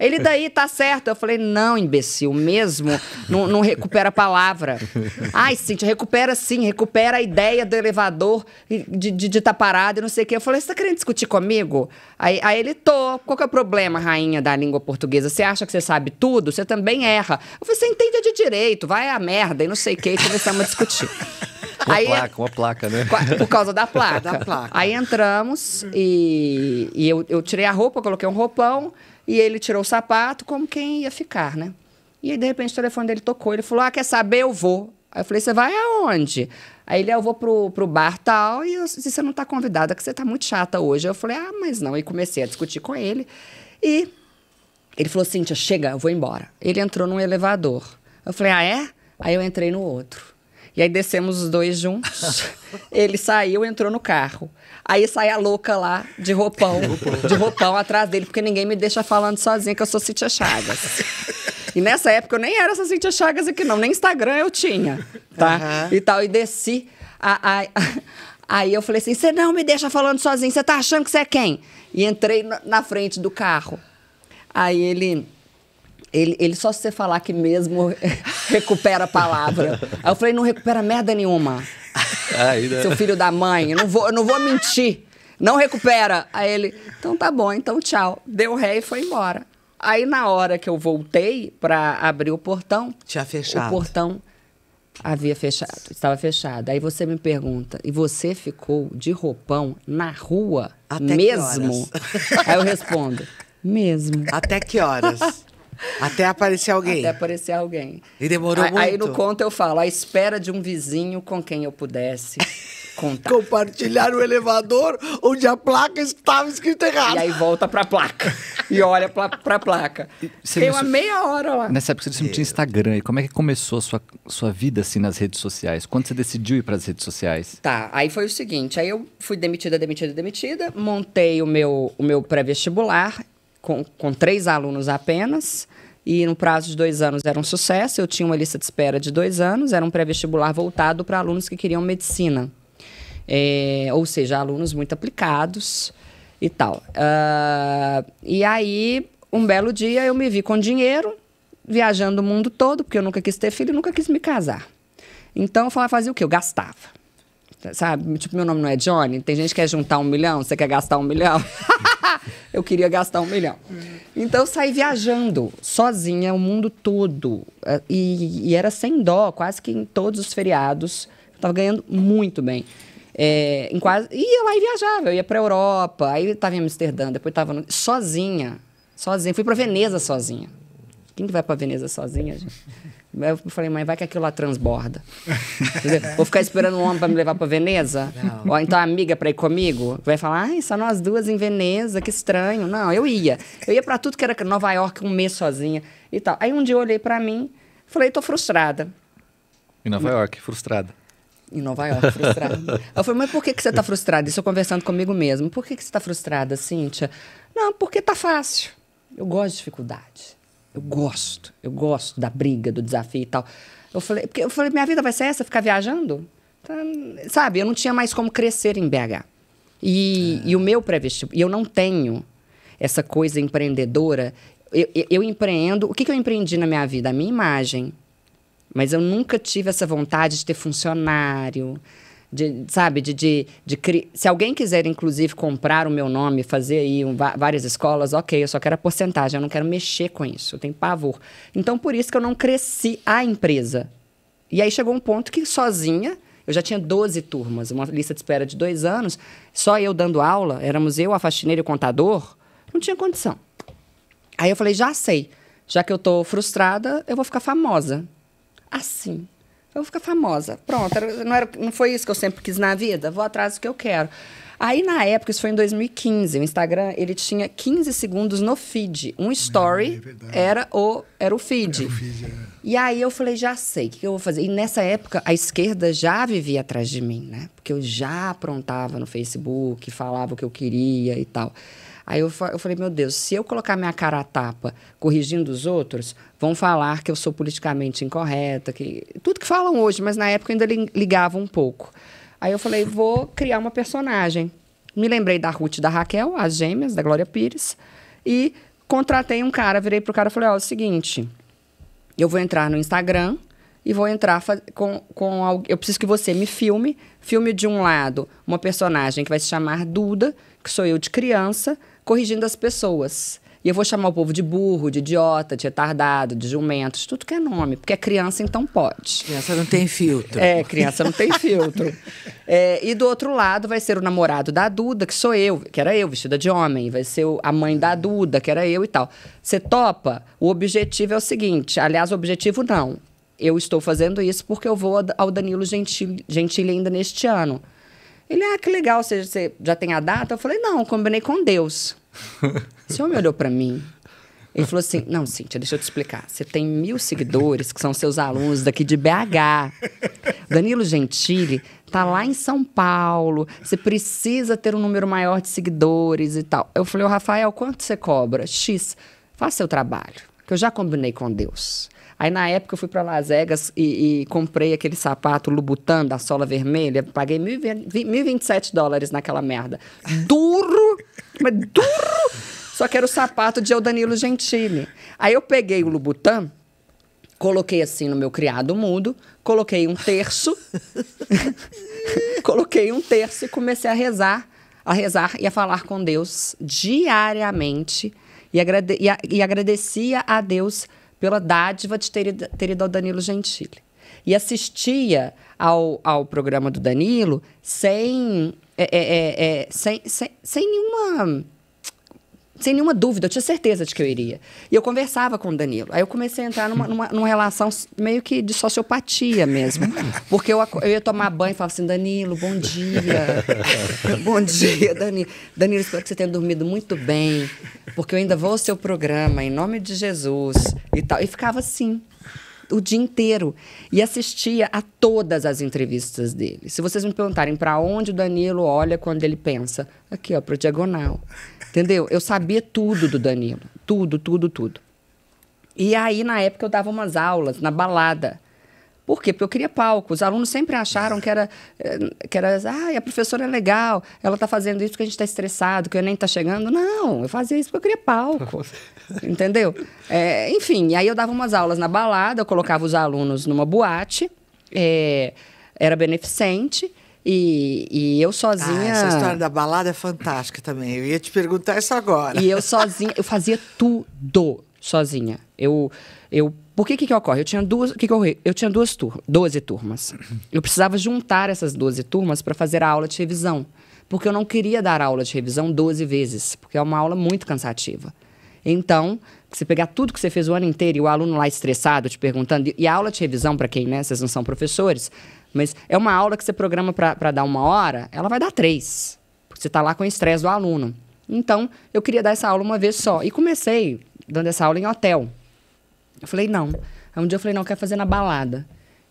Ele daí tá certo. Eu falei, não, imbecil, mesmo não, não recupera a palavra. Ai, Cintia, recupera sim, recupera a ideia do elevador de estar de, de tá parado e não sei o quê. Eu falei, você tá querendo discutir comigo? Aí, aí ele, tô. Qual que é o problema, rainha da língua portuguesa? Você acha que você sabe tudo? Você também erra. Eu falei, você entende de direito, vai a merda e não sei o quê. E começamos a discutir. Uma aí, placa, uma placa, né? Por causa da placa. da placa. Aí entramos e, e eu, eu tirei a roupa, coloquei um roupão e ele tirou o sapato, como quem ia ficar, né? E aí, de repente, o telefone dele tocou. Ele falou: Ah, quer saber? Eu vou. Aí eu falei: Você vai aonde? Aí ele, ah, eu vou pro, pro bar tal, e eu, se você não tá convidada, que você tá muito chata hoje. Eu falei, ah, mas não. E comecei a discutir com ele. E ele falou, Cíntia, chega, eu vou embora. Ele entrou num elevador. Eu falei, ah, é? Aí eu entrei no outro. E aí descemos os dois juntos. ele saiu, entrou no carro. Aí sai a louca lá, de roupão, de roupão atrás dele, porque ninguém me deixa falando sozinha que eu sou Cintia Chagas. E nessa época eu nem era essa Cintia Chagas aqui, não. Nem Instagram eu tinha, tá? Uhum. E tal, e desci. A, a, a, aí eu falei assim, você não me deixa falando sozinha você tá achando que você é quem? E entrei na, na frente do carro. Aí ele ele, ele só se você falar que mesmo recupera a palavra. Aí eu falei, não recupera merda nenhuma. Né? Seu filho da mãe, eu não vou, eu não vou mentir. Não recupera. Aí ele, então tá bom, então tchau. Deu ré e foi embora. Aí na hora que eu voltei para abrir o portão, tinha fechado. O portão havia fechado, estava fechado. Aí você me pergunta, e você ficou de roupão na rua Até mesmo? Aí eu respondo, mesmo. Até que horas? Até aparecer alguém. Até aparecer alguém. E demorou aí, muito. Aí no conto eu falo, à espera de um vizinho com quem eu pudesse contar. Compartilhar o elevador onde a placa estava escrita errada. E aí volta pra placa. E olha pra, pra placa. Você Tem uma meia hora lá. Nessa época você disse não tinha Instagram. E como é que começou a sua, sua vida assim nas redes sociais? Quando você decidiu ir para as redes sociais? Tá, aí foi o seguinte. Aí eu fui demitida, demitida, demitida. Montei o meu, o meu pré-vestibular com, com três alunos apenas, e no prazo de dois anos era um sucesso. Eu tinha uma lista de espera de dois anos, era um pré-vestibular voltado para alunos que queriam medicina. É, ou seja, alunos muito aplicados e tal. Uh, e aí, um belo dia, eu me vi com dinheiro, viajando o mundo todo, porque eu nunca quis ter filho e nunca quis me casar. Então, eu falava, fazia o quê? Eu gastava. Sabe? Tipo, meu nome não é Johnny? Tem gente que quer juntar um milhão, você quer gastar um milhão? eu queria gastar um milhão. Então eu saí viajando, sozinha, o mundo todo. É, e, e era sem dó, quase que em todos os feriados. Eu tava ganhando muito bem. É, em quase, ia lá e viajava, eu ia pra Europa, aí estava tava em Amsterdã, depois tava no, sozinha. Sozinha. Fui pra Veneza sozinha. Quem que vai pra Veneza sozinha, gente? Eu falei, mãe, vai que aquilo lá transborda. Vou ficar esperando um homem para me levar para Veneza? Não. Ou então a amiga para ir comigo? Vai falar, ai, só nós duas em Veneza, que estranho. Não, eu ia. Eu ia para tudo que era Nova York, um mês sozinha e tal. Aí um dia eu olhei para mim, falei, tô frustrada. Em Nova York, frustrada. Em Nova York, frustrada. eu falei, mas por que, que você tá frustrada? Isso eu conversando comigo mesmo. Por que, que você tá frustrada, Cíntia? Não, porque tá fácil. Eu gosto de dificuldade. Eu gosto, eu gosto da briga, do desafio e tal. Eu falei, porque eu falei, minha vida vai ser essa, ficar viajando? Então, sabe, eu não tinha mais como crescer em BH. E, é. e o meu pré-vestibular, eu não tenho essa coisa empreendedora. Eu, eu, eu empreendo, o que, que eu empreendi na minha vida? A minha imagem. Mas eu nunca tive essa vontade de ter funcionário, de sabe, de, de, de, se alguém quiser, inclusive, comprar o meu nome, fazer aí um, várias escolas, ok, eu só quero a porcentagem, eu não quero mexer com isso, eu tenho pavor. Então, por isso que eu não cresci a empresa. E aí chegou um ponto que sozinha, eu já tinha 12 turmas, uma lista de espera de dois anos, só eu dando aula, éramos eu, a faxineira e o contador, não tinha condição. Aí eu falei, já sei, já que eu tô frustrada, eu vou ficar famosa. Assim. Eu vou ficar famosa. Pronto, era, não, era, não foi isso que eu sempre quis na vida? Vou atrás do que eu quero. Aí, na época, isso foi em 2015, o Instagram, ele tinha 15 segundos no feed. Um story é, é era, o, era o feed. Era o feed é. E aí eu falei, já sei, o que eu vou fazer? E nessa época, a esquerda já vivia atrás de mim, né? Porque eu já aprontava no Facebook, falava o que eu queria e tal. Aí eu, eu falei, meu Deus, se eu colocar minha cara à tapa corrigindo os outros, vão falar que eu sou politicamente incorreta, que tudo que falam hoje, mas na época ainda ligava um pouco. Aí eu falei, vou criar uma personagem. Me lembrei da Ruth e da Raquel, as gêmeas, da Glória Pires, e contratei um cara, virei pro cara e falei, ó, oh, é o seguinte, eu vou entrar no Instagram e vou entrar com, com algo, eu preciso que você me filme, filme de um lado uma personagem que vai se chamar Duda, que sou eu de criança, corrigindo as pessoas. E eu vou chamar o povo de burro, de idiota, de retardado, de de tudo que é nome, porque a criança então pode. Criança não tem filtro. É, criança não tem filtro. É, e do outro lado vai ser o namorado da Duda, que sou eu, que era eu, vestida de homem, vai ser o, a mãe da Duda, que era eu e tal. Você topa? O objetivo é o seguinte, aliás, o objetivo não. Eu estou fazendo isso porque eu vou ao Danilo Gentili, Gentili ainda neste ano. Ele, ah, que legal, você, você já tem a data? Eu falei, não, combinei com Deus. o homem olhou para mim. Ele falou assim: Não, Cíntia, deixa eu te explicar. Você tem mil seguidores que são seus alunos daqui de BH. Danilo Gentili tá lá em São Paulo. Você precisa ter um número maior de seguidores e tal. Eu falei: o Rafael, quanto você cobra? X. Faça seu trabalho, que eu já combinei com Deus. Aí na época eu fui para Las Vegas e, e, comprei aquele sapato Lubutan da sola vermelha, paguei 1.027 dólares naquela merda. Duro, mas duro! Só que era o sapato de Danilo Gentili. Aí eu peguei o Lubutan, coloquei assim no meu criado mudo, coloquei um terço, coloquei um terço e comecei a rezar, a rezar e a falar com Deus diariamente e, agrade e, e agradecia a Deus pela dádiva de ter, ter ido ao Danilo Gentili. E assistia ao, ao programa do Danilo sem, é, é, é, é sem, sem, sem nenhuma sem nenhuma dúvida, eu tinha certeza de que eu iria. E eu conversava com o Danilo. Aí eu comecei a entrar numa, numa, numa relação meio que de sociopatia mesmo. Porque eu, eu ia tomar banho e falava assim, Danilo, bom dia. bom dia, Danilo. Danilo, espero que você tenha dormido muito bem, porque eu ainda vou ao seu programa, em nome de Jesus e tal. E ficava assim o dia inteiro e assistia a todas as entrevistas dele. Se vocês me perguntarem para onde o Danilo olha quando ele pensa, aqui, ó, pro diagonal. Entendeu? Eu sabia tudo do Danilo. Tudo, tudo, tudo. E aí, na época, eu dava umas aulas na balada. Por quê? Porque eu queria palco. Os alunos sempre acharam que era, eh, que era ah, a professora é legal, ela está fazendo isso porque a gente está estressado, que o Enem está chegando. Não, eu fazia isso porque eu queria palco. entendeu? É, enfim, aí eu dava umas aulas na balada, eu colocava os alunos numa boate, é, era beneficente. E, e, eu sozinha. Ah, essa história da balada é fantástica também. Eu ia te perguntar isso agora. E eu sozinha, eu fazia tudo sozinha. Eu, eu porque o que, que ocorre? Eu tinha duas, que, que eu, eu tinha duas turmas, 12 turmas. Eu precisava juntar essas 12 turmas para fazer a aula de revisão, porque eu não queria dar aula de revisão 12 vezes, porque é uma aula muito cansativa. Então, você pegar tudo que você fez o ano inteiro e o aluno lá estressado te perguntando, e a aula de revisão para quem, né, vocês não são professores, mas é uma aula que você programa para dar uma hora, ela vai dar três, porque você está lá com o estresse do aluno. Então, eu queria dar essa aula uma vez só. E comecei dando essa aula em hotel. Eu falei, não. Aí um dia eu falei, não, eu quero fazer na balada.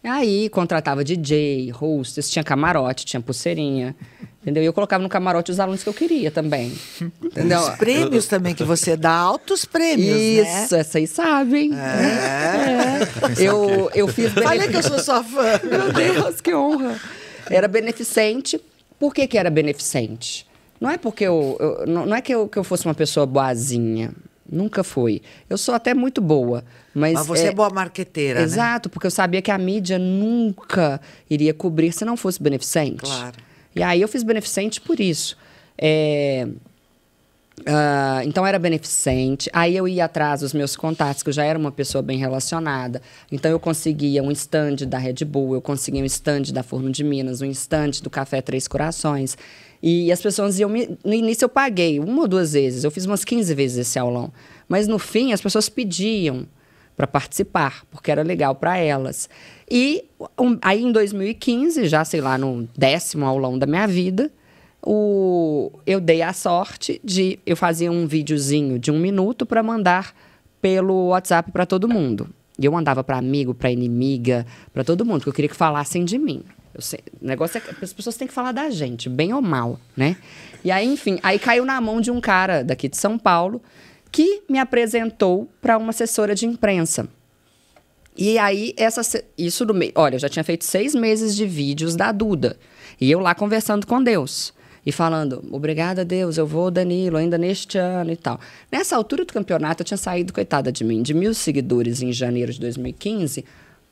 Aí contratava DJ, hostess, tinha camarote, tinha pulseirinha. Entendeu? E eu colocava no camarote os alunos que eu queria também. Entendeu? Os prêmios também, que você dá altos prêmios, né? Isso, né? essa aí sabe, hein? É. é. Eu, eu fiz... bem. Olha que eu sou sua fã. Meu Deus, que honra. Era beneficente. Por que que era beneficente? Não é porque eu... eu não é que eu, que eu fosse uma pessoa boazinha. Nunca fui. Eu sou até muito boa. Mas, Mas ah, você é, é boa marqueteira, né? Exato, né? porque eu sabia que a mídia nunca iria cobrir se não fosse beneficente. Claro. E aí eu fiz beneficente por isso. É, Uh, então era beneficente. Aí eu ia atrás dos meus contatos, que eu já era uma pessoa bem relacionada. Então eu conseguia um stand da Red Bull, eu conseguia um stand da Forno de Minas, um stand do Café Três Corações. E as pessoas iam me... No início eu paguei uma ou duas vezes, eu fiz umas 15 vezes esse aulão. Mas no fim as pessoas pediam para participar, porque era legal para elas. E um, aí em 2015, já sei lá, no décimo aulão da minha vida, o, eu dei a sorte de. Eu fazia um videozinho de um minuto para mandar pelo WhatsApp para todo mundo. E eu mandava para amigo, para inimiga, para todo mundo, porque eu queria que falassem de mim. Sei, o negócio é que as pessoas têm que falar da gente, bem ou mal, né? E aí, enfim, aí caiu na mão de um cara daqui de São Paulo que me apresentou para uma assessora de imprensa. E aí, essa, isso do meio. Olha, eu já tinha feito seis meses de vídeos da Duda. E eu lá conversando com Deus. E falando, obrigada a Deus, eu vou, Danilo, ainda neste ano e tal. Nessa altura do campeonato, eu tinha saído, coitada de mim, de mil seguidores em janeiro de 2015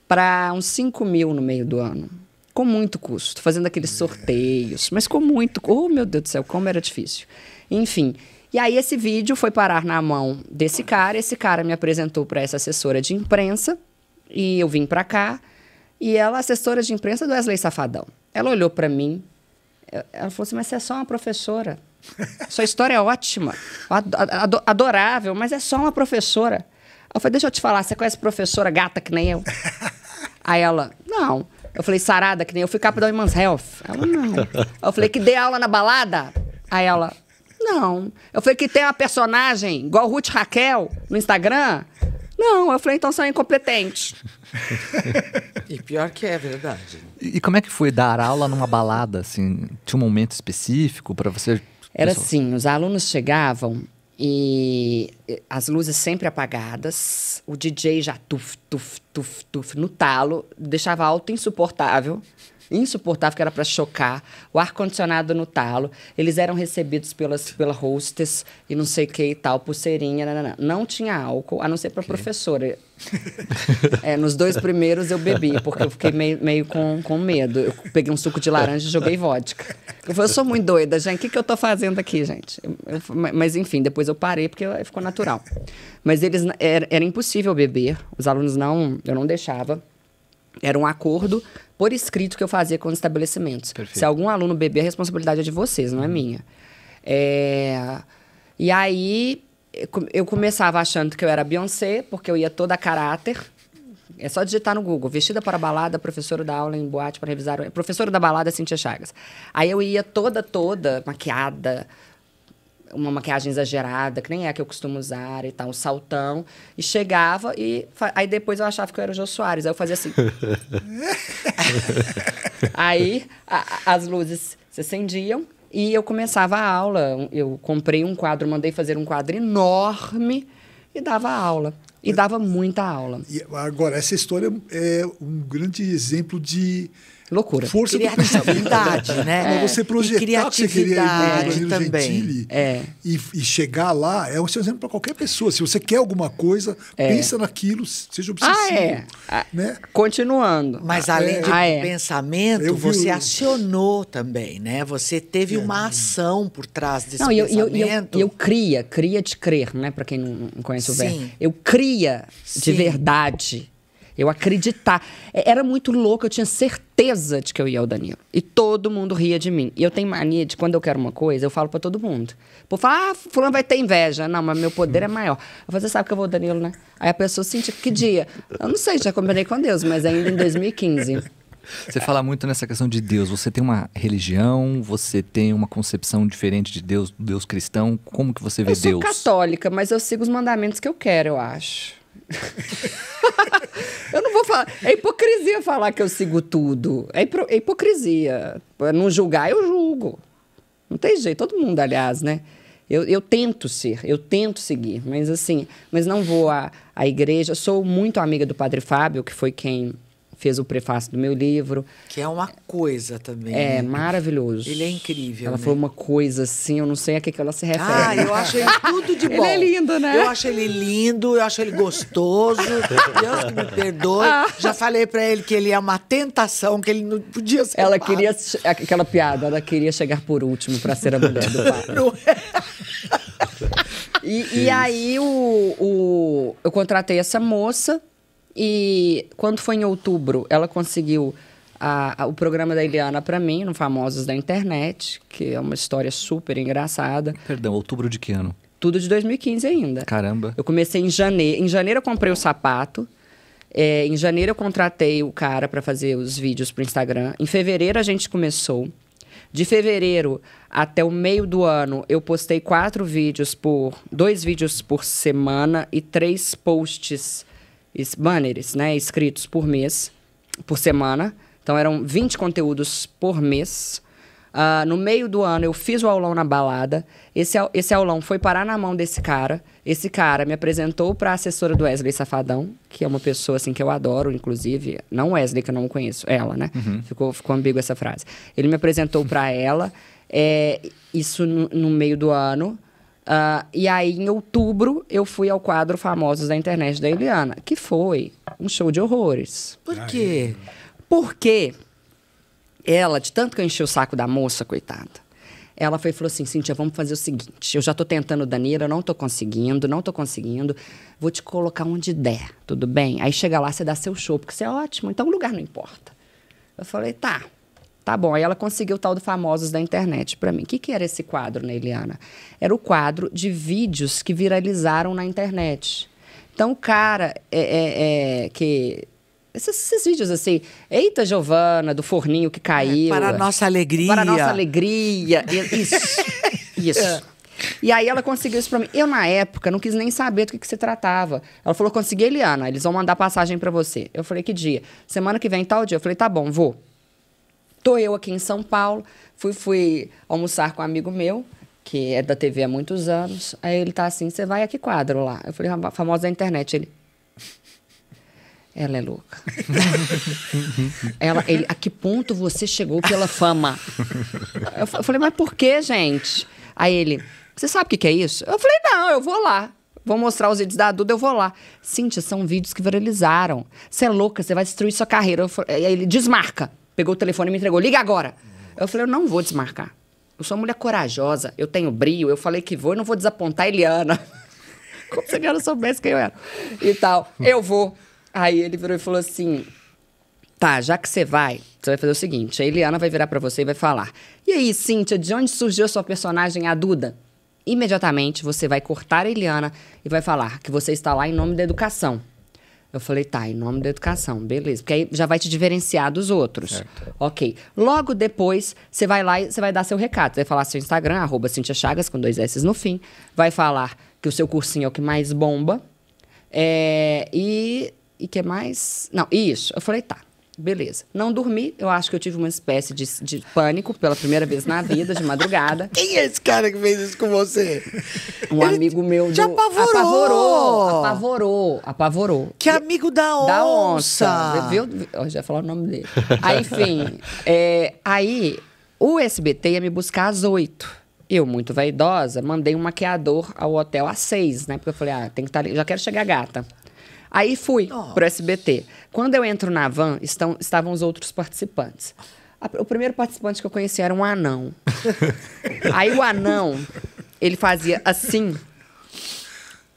para uns 5 mil no meio do ano. Com muito custo, fazendo aqueles sorteios, mas com muito. Oh, meu Deus do céu, como era difícil. Enfim, e aí esse vídeo foi parar na mão desse cara, esse cara me apresentou para essa assessora de imprensa e eu vim para cá e ela assessora de imprensa do Wesley Safadão. Ela olhou para mim, eh, ela falou assim: "Mas você é só uma professora. Sua história é ótima, adorável, mas é só uma professora". Eu falei: "Deixa eu te falar, você conhece professora gata que nem eu?" aí ela: "Não". Eu falei: "Sarada que nem eu, fui capa da Women's Health". Ela: "Não". Eu falei: "Que dê aula na balada?" Aí ela: não. Eu falei que tem uma personagem igual Ruth Raquel no Instagram? Não. Eu falei, então são incompetentes. e pior que é verdade. Né? E, e como é que foi dar aula numa balada, assim? Tinha um momento específico para você... Era assim, os alunos chegavam e as luzes sempre apagadas, o DJ já tuf, tuf, tuf, tuf no talo, deixava alto insuportável insuportável, que era para chocar, o ar-condicionado no talo, eles eram recebidos pelas, pela hostess e não sei o que e tal, pulseirinha, nanana. Né, né, né. não tinha álcool, a não ser para professora. é, nos dois primeiros eu bebi, porque eu fiquei meio, meio com, com medo. Eu peguei um suco de laranja e joguei vodka. Eu falei, eu sou muito doida, gente. O que, que eu tô fazendo aqui, gente? Eu, eu, mas enfim, depois eu parei porque ficou natural. Mas eles era, era impossível beber. Os alunos não, eu não deixava. Era um acordo por escrito que eu fazia com os estabelecimentos. Perfeito. Se algum aluno beber, a responsabilidade é de vocês, não é minha. É... E aí eu começava achando que eu era Beyoncé, porque eu ia toda a caráter. É só digitar no Google, vestida para balada, professora da aula em boate para revisar, professora da balada Cintia Chagas. Aí eu ia toda toda maquiada, uma maquiagem exagerada, que nem é a que eu costumo usar e tal, um saltão. E chegava e. Aí depois eu achava que eu era o Jô Soares. Aí eu fazia assim. aí a, as luzes se acendiam e eu começava a aula. Eu comprei um quadro, mandei fazer um quadro enorme e dava aula. E é. dava muita aula. E agora, essa história é um grande exemplo de Loucura. Força criatividade, é. né? É. Você projetar criatividade que você queria ir também. Gentili é. e, e, chegar lá é um seu exemplo para qualquer pessoa. Se você quer alguma coisa, é. pensa naquilo, seja ah, obsessivo. Ah, é. Né? Ah, continuando. Mas ah, além é. de ah, é. pensamento, eu você vi... acionou também, né? Você teve é. uma ação por trás desse não, pensamento. Eu, eu, eu, eu cria, cria de crer, né? Para quem não conhece Sim. o verbo. Eu cria de Sim. verdade eu acreditar. É, era muito louco, eu tinha certeza de que eu ia ao Danilo. E todo mundo ria de mim. E eu tenho mania de quando eu quero uma coisa, eu falo para todo mundo. Pô, fala, ah, fulano vai ter inveja. Não, mas meu poder é maior. Você sabe que eu vou ao Danilo, né? Aí a pessoa sentiu, que dia? Eu não sei, já combinei com Deus, mas ainda em 2015. Você fala muito nessa questão de Deus. Você tem uma religião, você tem uma concepção diferente de Deus, do Deus cristão. Como que você vê Deus? Eu sou Deus? católica, mas eu sigo os mandamentos que eu quero, eu acho. eu não vou falar. É hipocrisia falar que eu sigo tudo. É, é hipocrisia. Pra não julgar, eu julgo. Não tem jeito. Todo mundo, aliás, né? Eu, eu, tento ser, eu tento seguir, mas assim, mas não vou à, à igreja. Sou muito amiga do Padre Fábio, que foi quem fez o prefácio do meu livro. Que é uma coisa também. É, né? maravilhoso. Ele é incrível. Ela né? foi uma coisa assim, eu não sei a que, que ela se refere. Ah, eu acho ele tudo de bom. Ele é lindo, né? Eu acho ele lindo, eu acho ele gostoso. Deus que me perdoe. Ah. Já falei para ele que ele é uma tentação, que ele não podia ser. Ela queria. Aquela piada, ela queria chegar por último para ser a mulher do pai. Não é? E, e, aí o, o, eu contratei essa moça e quando foi em outubro, ela conseguiu a, a, o programa da Eliana para mim, no Famosos da Internet, que é uma história super engraçada. Perdão, outubro de que ano? Tudo de 2015 ainda. Caramba. Eu comecei em janeiro. Em janeiro eu comprei o sapato. É, em janeiro eu contratei o cara para fazer os vídeos pro Instagram. Em fevereiro a gente começou. De fevereiro até o meio do ano, eu postei quatro vídeos por. dois vídeos por semana e três posts banners, né, escritos por mês, por semana. Então eram 20 conteúdos por mês. Uh, no meio do ano eu fiz o aulão na balada. Esse, esse aulão foi parar na mão desse cara. Esse cara me apresentou para a assessora do Wesley Safadão, que é uma pessoa assim que eu adoro, inclusive. Não Wesley, que eu não conheço, ela, né? Uhum. Ficou, ficou ambígua essa frase. Ele me apresentou para ela. É, isso no, no meio do ano. Uh, e aí, em outubro, eu fui ao quadro Famosos da Internet da Eliana, que foi um show de horrores. Por quê? Porque ela, de tanto que eu enchi o saco da moça, coitada, ela foi falou assim, Cintia, vamos fazer o seguinte, eu já tô tentando Danira, não tô conseguindo, não tô conseguindo, vou te colocar onde der, tudo bem? Aí chega lá, você dá seu show, porque você é ótimo, então o lugar não importa. Eu falei, tá. Tá bom, aí ela conseguiu o tal do Famosos da internet para mim. O que, que era esse quadro, né, Eliana? Era o quadro de vídeos que viralizaram na internet. Então, o cara é, é, é que esses, esses, vídeos assim, eita Giovana do forninho que caiu. É, para a nossa alegria. Para a nossa alegria. Isso. isso. E aí ela conseguiu isso pra mim. Eu, na época, não quis nem saber do que, que se tratava. Ela falou, consegui, Eliana, eles vão mandar passagem para você. Eu falei, que dia? Semana que vem, tal dia. Eu falei, tá bom, vou. Tô eu aqui em São Paulo, fui, fui almoçar com um amigo meu, que é da TV há muitos anos. Aí ele tá assim, você vai a que quadro lá? Eu falei, a famosa da internet. Ele. Ela é louca. ela, ele, a que ponto você chegou pela fama? Eu falei, mas por que, gente? Aí ele, você sabe o que, que é isso? Eu falei, não, eu vou lá. Vou mostrar os vídeos da Duda, eu vou lá. Cíntia, são vídeos que viralizaram. Você é louca, você vai destruir sua carreira. aí ele desmarca pegou o telefone e me entregou. Liga agora. Eu falei, eu não vou desmarcar. Eu sou uma mulher corajosa, eu tenho brio, eu falei que vou e não vou desapontar a Eliana. Como se a Eliana soubesse quem eu era. E tal. Eu vou. Aí ele virou e falou assim: tá, já que você vai, você vai fazer o seguinte: a Eliana vai virar para você e vai falar. E aí, Cíntia, de onde surgiu a sua personagem, a Duda? Imediatamente você vai cortar a Eliana e vai falar que você está lá em nome da educação. Eu falei, tá, em nome da educação, beleza. Porque aí já vai te diferenciar dos outros. Certo. Ok. Logo depois, você vai lá e você vai dar seu recado. Você vai falar seu Instagram, arroba Cintia Chagas, com dois S no fim. Vai falar que o seu cursinho é o que mais bomba. É, e. E que é mais? Não, isso. Eu falei, tá. Beleza. Não dormi, eu acho que eu tive uma espécie de, de pânico pela primeira vez na vida, de madrugada. Quem é esse cara que fez isso com você? Um Ele amigo meu. Te do... apavorou. apavorou! Apavorou, apavorou. Que amigo da onça! Da onça! Viu? Eu já ia falar o nome dele. aí, enfim, é, aí o SBT ia me buscar às oito. Eu, muito vaidosa, mandei um maquiador ao hotel às seis, né? Porque eu falei, ah, tem que estar tá ali, já quero chegar gata. Aí fui Nossa. pro SBT. Quando eu entro na van, estão, estavam os outros participantes. A, o primeiro participante que eu conheci era um anão. Aí o anão, ele fazia assim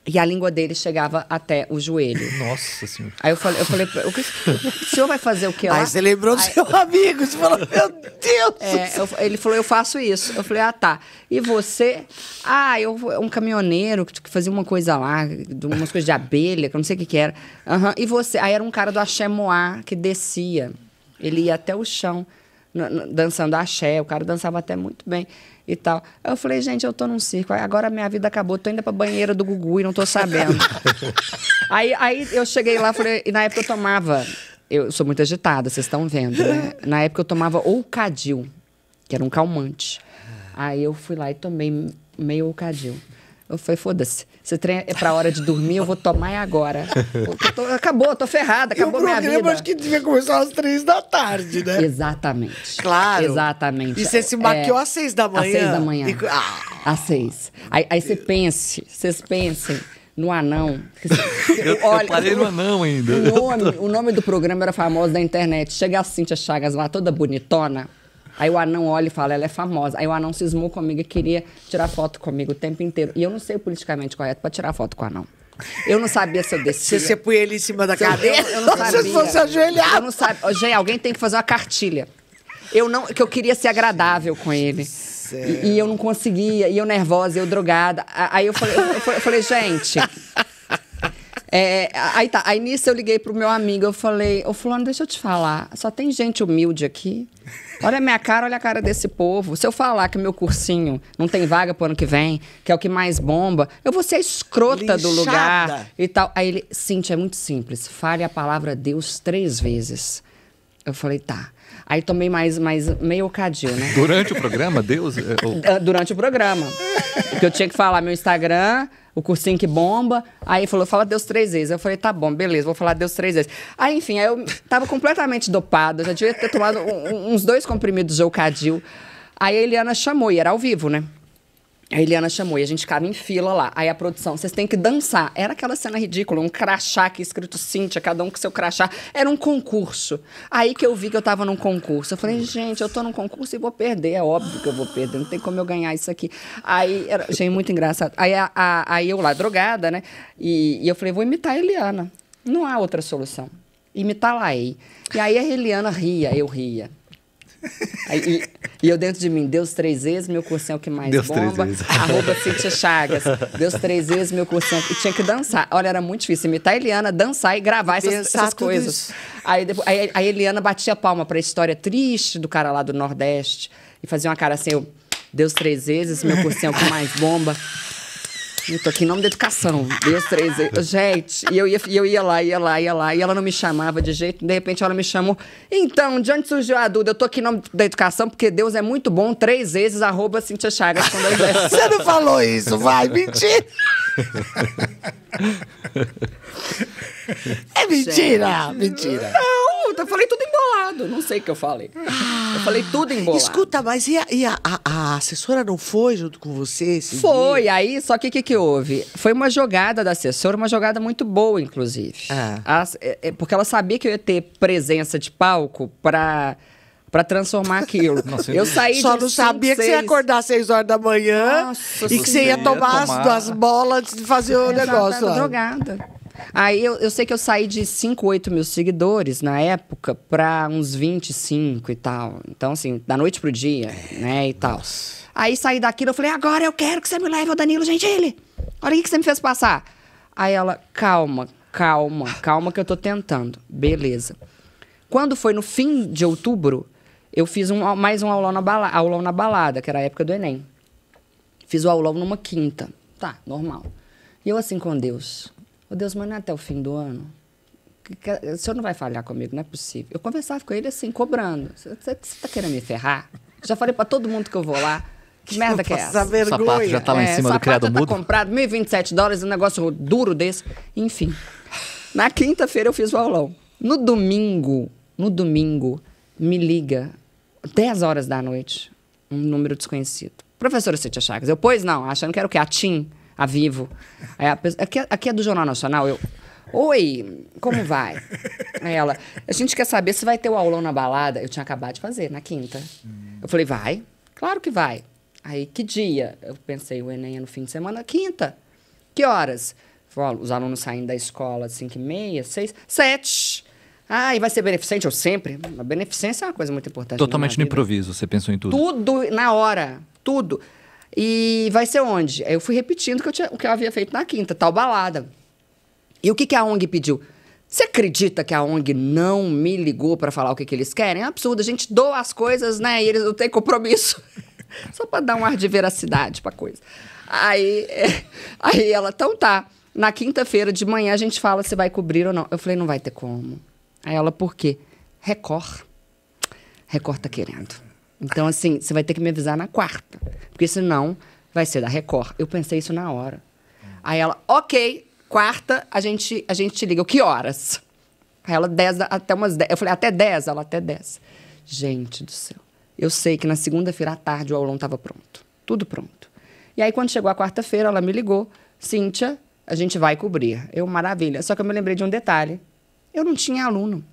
e a língua dele chegava até o joelho. Nossa senhora. Aí eu falei, eu falei o, que, o senhor vai fazer o que lá? Aí você lembrou do seu amigo, você falou, meu Deus! É, eu, ele falou, eu faço isso. Eu falei, ah, tá. E você? Ah, eu um caminhoneiro que fazia uma coisa lá, umas coisas de abelha, que eu não sei o que que era. Uhum. E você? Aí era um cara do Axé Moá que descia. Ele ia até o chão dançando axé, o cara dançava até muito bem e tal. Aí eu falei, gente, eu tô num circo, agora minha vida acabou, tô indo pra banheira do Gugu e não tô sabendo. aí, aí eu cheguei lá, falei, e na época eu tomava, eu sou muito agitada, vocês estão vendo, né? Na época eu tomava cadil, que era um calmante. Aí eu fui lá e tomei meio cadil. Eu falei, foda-se, esse trem é pra hora de dormir, eu vou tomar é agora. Eu tô, acabou, tô ferrada, acabou e minha vida. o programa acho que devia começar às três da tarde, né? Exatamente. Claro. Exatamente. E você se maquiou é, às seis da manhã? Às seis da manhã. E... Ah. Às seis. Aí, aí você pense, vocês pensem no anão. Eu, Olha, eu parei no anão ainda. O nome, o nome do programa era famoso da internet. Chega a Cintia Chagas lá, toda bonitona Aí o anão olha e fala, ela é famosa. Aí o anão cismou comigo e queria tirar foto comigo o tempo inteiro. E eu não sei politicamente correto para tirar foto com o anão. Eu não sabia se eu descia. Se você põe ele em cima da cadeira, eu, eu não sabia. Se fosse ajoelhado. Eu não sabia. Gente, alguém tem que fazer uma cartilha. Eu não, que eu queria ser agradável com ele. E, e, eu não conseguia, e eu nervosa, eu drogada. Aí eu falei, eu, eu falei gente, é, é, aí tá. Aí nisso eu liguei pro meu amigo, eu falei, ô fulano, deixa eu te falar. Só tem gente humilde aqui. Olha a minha cara, olha a cara desse povo. Se eu falar que meu cursinho não tem vaga pro ano que vem, que é o que mais bomba, eu vou ser a escrota do lugar e tal. Aí ele, Cintia, é muito simples. Fale a palavra Deus três vezes. Eu falei, tá. Aí tomei mais, mais meio ocadinho, né? Durante o programa, Deus? É, ou... Ah, durante o programa. Porque eu tinha que falar meu Instagram, o cursinho que bomba. Aí falou, fala Deus três vezes. Eu falei, tá bom, beleza, vou falar Deus três vezes. Aí, enfim, aí eu tava completamente dopado, já devia ter tomado um, uns dois comprimidos de Ocadil. Aí a Eliana chamou, e era ao vivo, né? A Eliana chamou e a gente ficava em fila lá. Aí a produção, vocês têm que dançar. Era aquela cena ridícula, um crachá aqui escrito Cíntia, cada um com seu crachá. Era um concurso. Aí que eu vi que eu tava num concurso. Eu falei, gente, eu tô num concurso e vou perder. É óbvio que eu vou perder, não tem como eu ganhar isso aqui. Aí, era, achei muito engraçado. Aí, a, a, aí eu lá, drogada, né? E, e eu falei, vou imitar a Eliana. Não há outra solução. Imitar lá aí. E aí a Eliana ria, eu ria. Aí, e, e, eu dentro de mim, Deus três vezes, meu cursinho é o que mais Deus bomba. Três vezes. Arroba Cintia Chagas. Deus três vezes, meu cursinho. É que... E tinha que dançar. Olha, era muito difícil imitar a Eliana, dançar e gravar essas, essas coisas. Aí, depois, aí a Eliana batia a palma pra história triste do cara lá do Nordeste e fazia uma cara assim, eu, Deus três vezes, meu cursinho é o que mais bomba. Eu tô aqui em nome da educação. Deus três. Gente, e eu ia, eu ia lá, ia lá, ia lá, e ela não me chamava de jeito. De repente ela me chamou. Então, de onde surgiu a Duda? Eu tô aqui em nome da educação, porque Deus é muito bom. Três vezes, arroba Cintia Chagas com dois Você não falou isso, vai, mentira! é mentira, Gente. mentira eu falei tudo embolado. Não sei o que eu falei. Ah, eu falei tudo ah, embolado. Escuta, mas e a, e a, a assessora não foi junto com você? foi, dia? aí, só que o que, que houve? Foi uma jogada da assessora, uma jogada muito boa, inclusive. Ah. A, é, é, porque ela sabia que eu ia ter presença de palco pra para transformar aquilo. Nossa, eu saí Só não sabia que você ia acordar às 6 horas da manhã Nossa, e que você ia tomar, tomar. As, bolas antes de fazer o negócio. Exato, drogada. Aí eu, eu sei que eu saí de 5, 8 mil seguidores na época para uns 25 e tal. Então, assim, da noite pro dia, é, né, e tal. Nossa. Aí saí daquilo, eu falei, agora eu quero que você me leve ao Danilo Gentili. Olha o que você me fez passar. Aí ela, calma, calma, calma que eu tô tentando. Beleza. Quando foi no fim de outubro, eu fiz um, mais um aulão na, bala, aulão na balada, que era a época do Enem. Fiz o aulão numa quinta. Tá, normal. E eu assim com Deus. Ô Deus, mas não é até o fim do ano? O senhor não vai falhar comigo, não é possível. Eu conversava com ele assim, cobrando. Você está querendo me ferrar? Já falei para todo mundo que eu vou lá. Que merda que é essa? Vergonha. O sapato já tá lá em é, cima é, do criado tá mudo. Tá comprado, 1.027 dólares, um negócio duro desse. Enfim. Na quinta-feira eu fiz o aulão. No domingo, no domingo, me liga, 10 horas da noite, um número desconhecido. Professora Cintia Chagas, eu, pois não, achando que era o quê? A Tim a vivo. É a, aqui, é, aqui é do Jornal Nacional, eu. Oi, como vai? É ela, a gente quer saber se vai ter o aulão na balada. Eu tinha acabado de fazer, na quinta. Eu falei, vai? Claro que vai. Aí, que dia? Eu pensei, o Enem é no fim de semana, quinta. Que horas? Falei, os alunos saindo da escola às cinco e meia, seis sete Ah, e vai ser beneficente? Eu sempre. A beneficência é uma coisa muito importante. Totalmente no improviso, você pensou em tudo? Tudo na hora. Tudo. E vai ser onde? Aí eu fui repetindo que eu tinha, o que eu havia feito na quinta, tal balada. E o que, que a ONG pediu? Você acredita que a ONG não me ligou para falar o que, que eles querem? É um absurdo, a gente doa as coisas, né? E eles não têm compromisso. Só para dar um ar de veracidade pra coisa. Aí, é, aí ela, então tá. Na quinta-feira de manhã a gente fala se vai cobrir ou não. Eu falei, não vai ter como. Aí ela, por quê? Record. Record tá querendo. Então, assim, você vai ter que me avisar na quarta. Porque senão vai ser da Record. Eu pensei isso na hora. Aí ela, ok, quarta a gente, a gente te liga. Que horas? Aí ela, dez até umas 10. Eu falei, até 10? Ela, até 10. Gente do céu. Eu sei que na segunda-feira à tarde o aulão estava pronto. Tudo pronto. E aí, quando chegou a quarta-feira, ela me ligou. Cíntia, a gente vai cobrir. Eu, maravilha. Só que eu me lembrei de um detalhe. Eu não tinha aluno.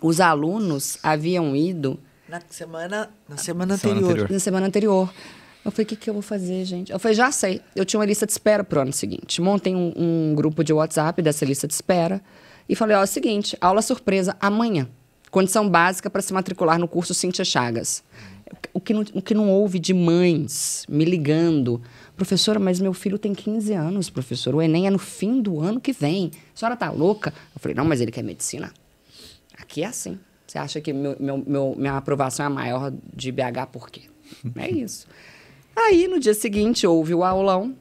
Os alunos haviam ido na semana, na semana, semana anterior. anterior. Na semana anterior. Eu falei, o que, que eu vou fazer, gente? Eu falei, já sei. Eu tinha uma lista de espera pro ano seguinte. Montei um, um grupo de WhatsApp dessa lista de espera e falei, ó, é o seguinte, aula surpresa amanhã. Condição básica para se matricular no curso Cintia Chagas. O que, não, o que não houve de mães me ligando. Professora, mas meu filho tem 15 anos, professor. O Enem é no fim do ano que vem. A senhora tá louca? Eu falei, não, mas ele quer medicina. Aqui é assim. Você acha que meu, meu, meu, minha aprovação é maior de BH por quê? É isso. Aí, no dia seguinte, houve o aulão.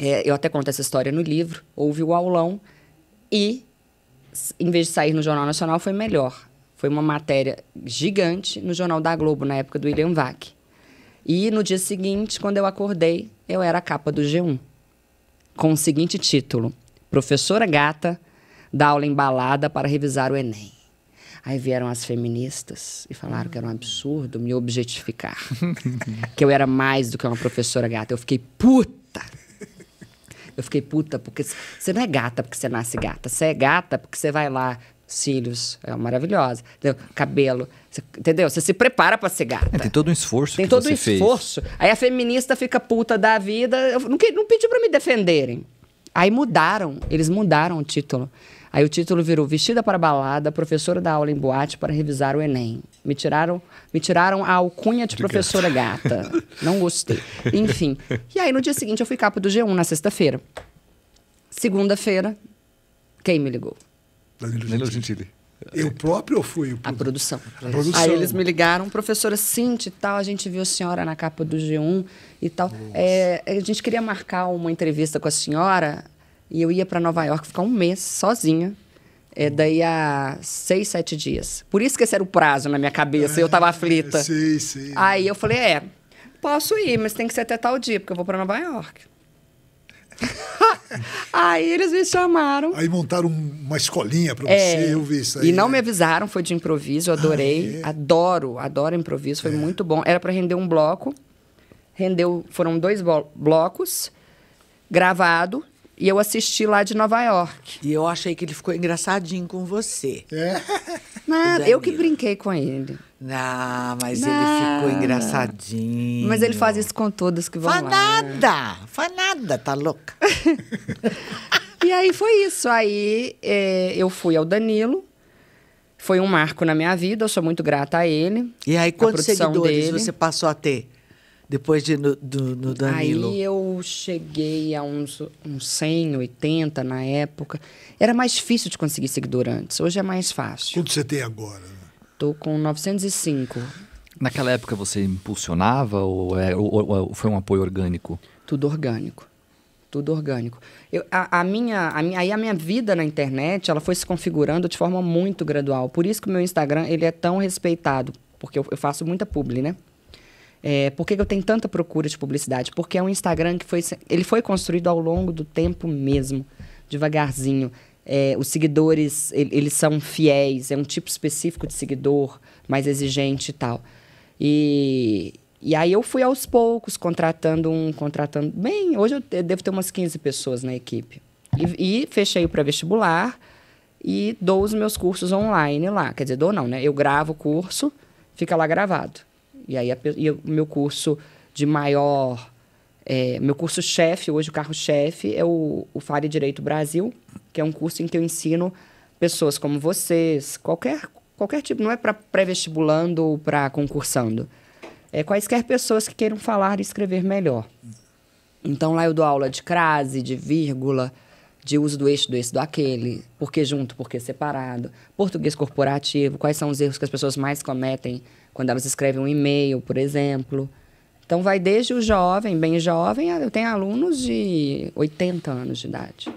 É, eu até conto essa história no livro. Houve o aulão e, em vez de sair no Jornal Nacional, foi melhor. Foi uma matéria gigante no Jornal da Globo, na época do William Vac. E no dia seguinte, quando eu acordei, eu era a capa do G1. Com o seguinte título: Professora Gata dá aula embalada para revisar o Enem. Aí vieram as feministas e falaram que era um hum. absurdo me objetificar. que eu era mais do que uma professora gata. Eu fiquei puta. Eu fiquei puta porque você não é gata porque você nasce gata. Você é gata porque você vai lá cílios, é maravilhosa, entendeu? cabelo, cê, entendeu? Você se prepara para ser gata. É, tem todo um esforço. Tem todo um esforço. Fez. Aí a feminista fica puta da vida. Eu não, não pediu para me defenderem. Aí mudaram, eles mudaram o título. Aí o título virou Vestida para Balada, professora da aula em boate para revisar o Enem. Me tiraram, me tiraram a alcunha de, de professora gata. gata. Não gostei. Enfim. E aí no dia seguinte eu fui capa do G1 na sexta-feira. Segunda-feira, quem me ligou? Danilo Gentili. Gentili. Eu próprio ou fui? A produção. a produção. Aí eles me ligaram, professora Cinti e tal, a gente viu a senhora na capa do G1 e tal. É, a gente queria marcar uma entrevista com a senhora e eu ia para Nova York ficar um mês sozinha. É, daí a seis, sete dias. Por isso que esse era o prazo na minha cabeça. É, eu tava é, aflita. sim, sim. Aí eu falei, é, posso ir, mas tem que ser até tal dia, porque eu vou para Nova York. aí eles me chamaram. Aí montaram uma escolinha para é, você, eu vi isso aí. E não me avisaram, foi de improviso, eu ah, adorei. Ah, é. Adoro, adoro improviso, foi é. muito bom. Era para render um bloco. Rendeu, foram dois blocos, gravado, e eu assisti lá de Nova York. E eu achei que ele ficou engraçadinho com você. É? Nada, eu que brinquei com ele. Não, mas ele ficou engraçadinho. Mas ele faz isso com todos que vão lá. Faz nada! Faz nada, tá louca? e aí foi isso. Aí é, eu fui ao Danilo. Foi um marco na minha vida, eu sou muito grata a ele. E aí, quantos seguidores dele. você passou a ter? depois de, no, do, no Danilo? Aí eu cheguei a uns, uns na época. Era mais difícil de conseguir seguidor antes, hoje é mais fácil. Quanto você tem agora? Estou né? com 905. Naquela época você impulsionava ou, é, ou, ou, foi um apoio orgânico? Tudo orgânico. Tudo orgânico. Eu, a, a, minha, a minha, aí a minha vida na internet ela foi se configurando de forma muito gradual. Por isso que o meu Instagram ele é tão respeitado, porque eu, eu faço muita publi, né? É, por que, eu tenho tanta procura de publicidade? Porque é um Instagram que foi, ele foi construído ao longo do tempo mesmo, devagarzinho. É, os seguidores, eles são fiéis, é um tipo específico de seguidor, mais exigente e tal. E, e aí eu fui aos poucos contratando um, contratando... Bem, hoje eu devo ter umas 15 pessoas na equipe. E, e fechei o pré-vestibular e dou os meus cursos online lá. Quer dizer, dou não, né? Eu gravo o curso, fica lá gravado. E aí o meu curso de maior. É, meu curso-chefe, hoje o carro-chefe, é o, o Fare Direito Brasil, que é um curso em que eu ensino pessoas como vocês, qualquer, qualquer tipo, não é para pré-vestibulando ou para concursando. É quaisquer pessoas que queiram falar e escrever melhor. Então lá eu dou aula de crase, de vírgula, de uso do este, do esse, do aquele, porque junto, porque separado, português corporativo, quais são os erros que as pessoas mais cometem quando elas escrevem um e-mail, por exemplo. Então, vai desde o jovem, bem jovem, eu tenho alunos de 80 anos de idade.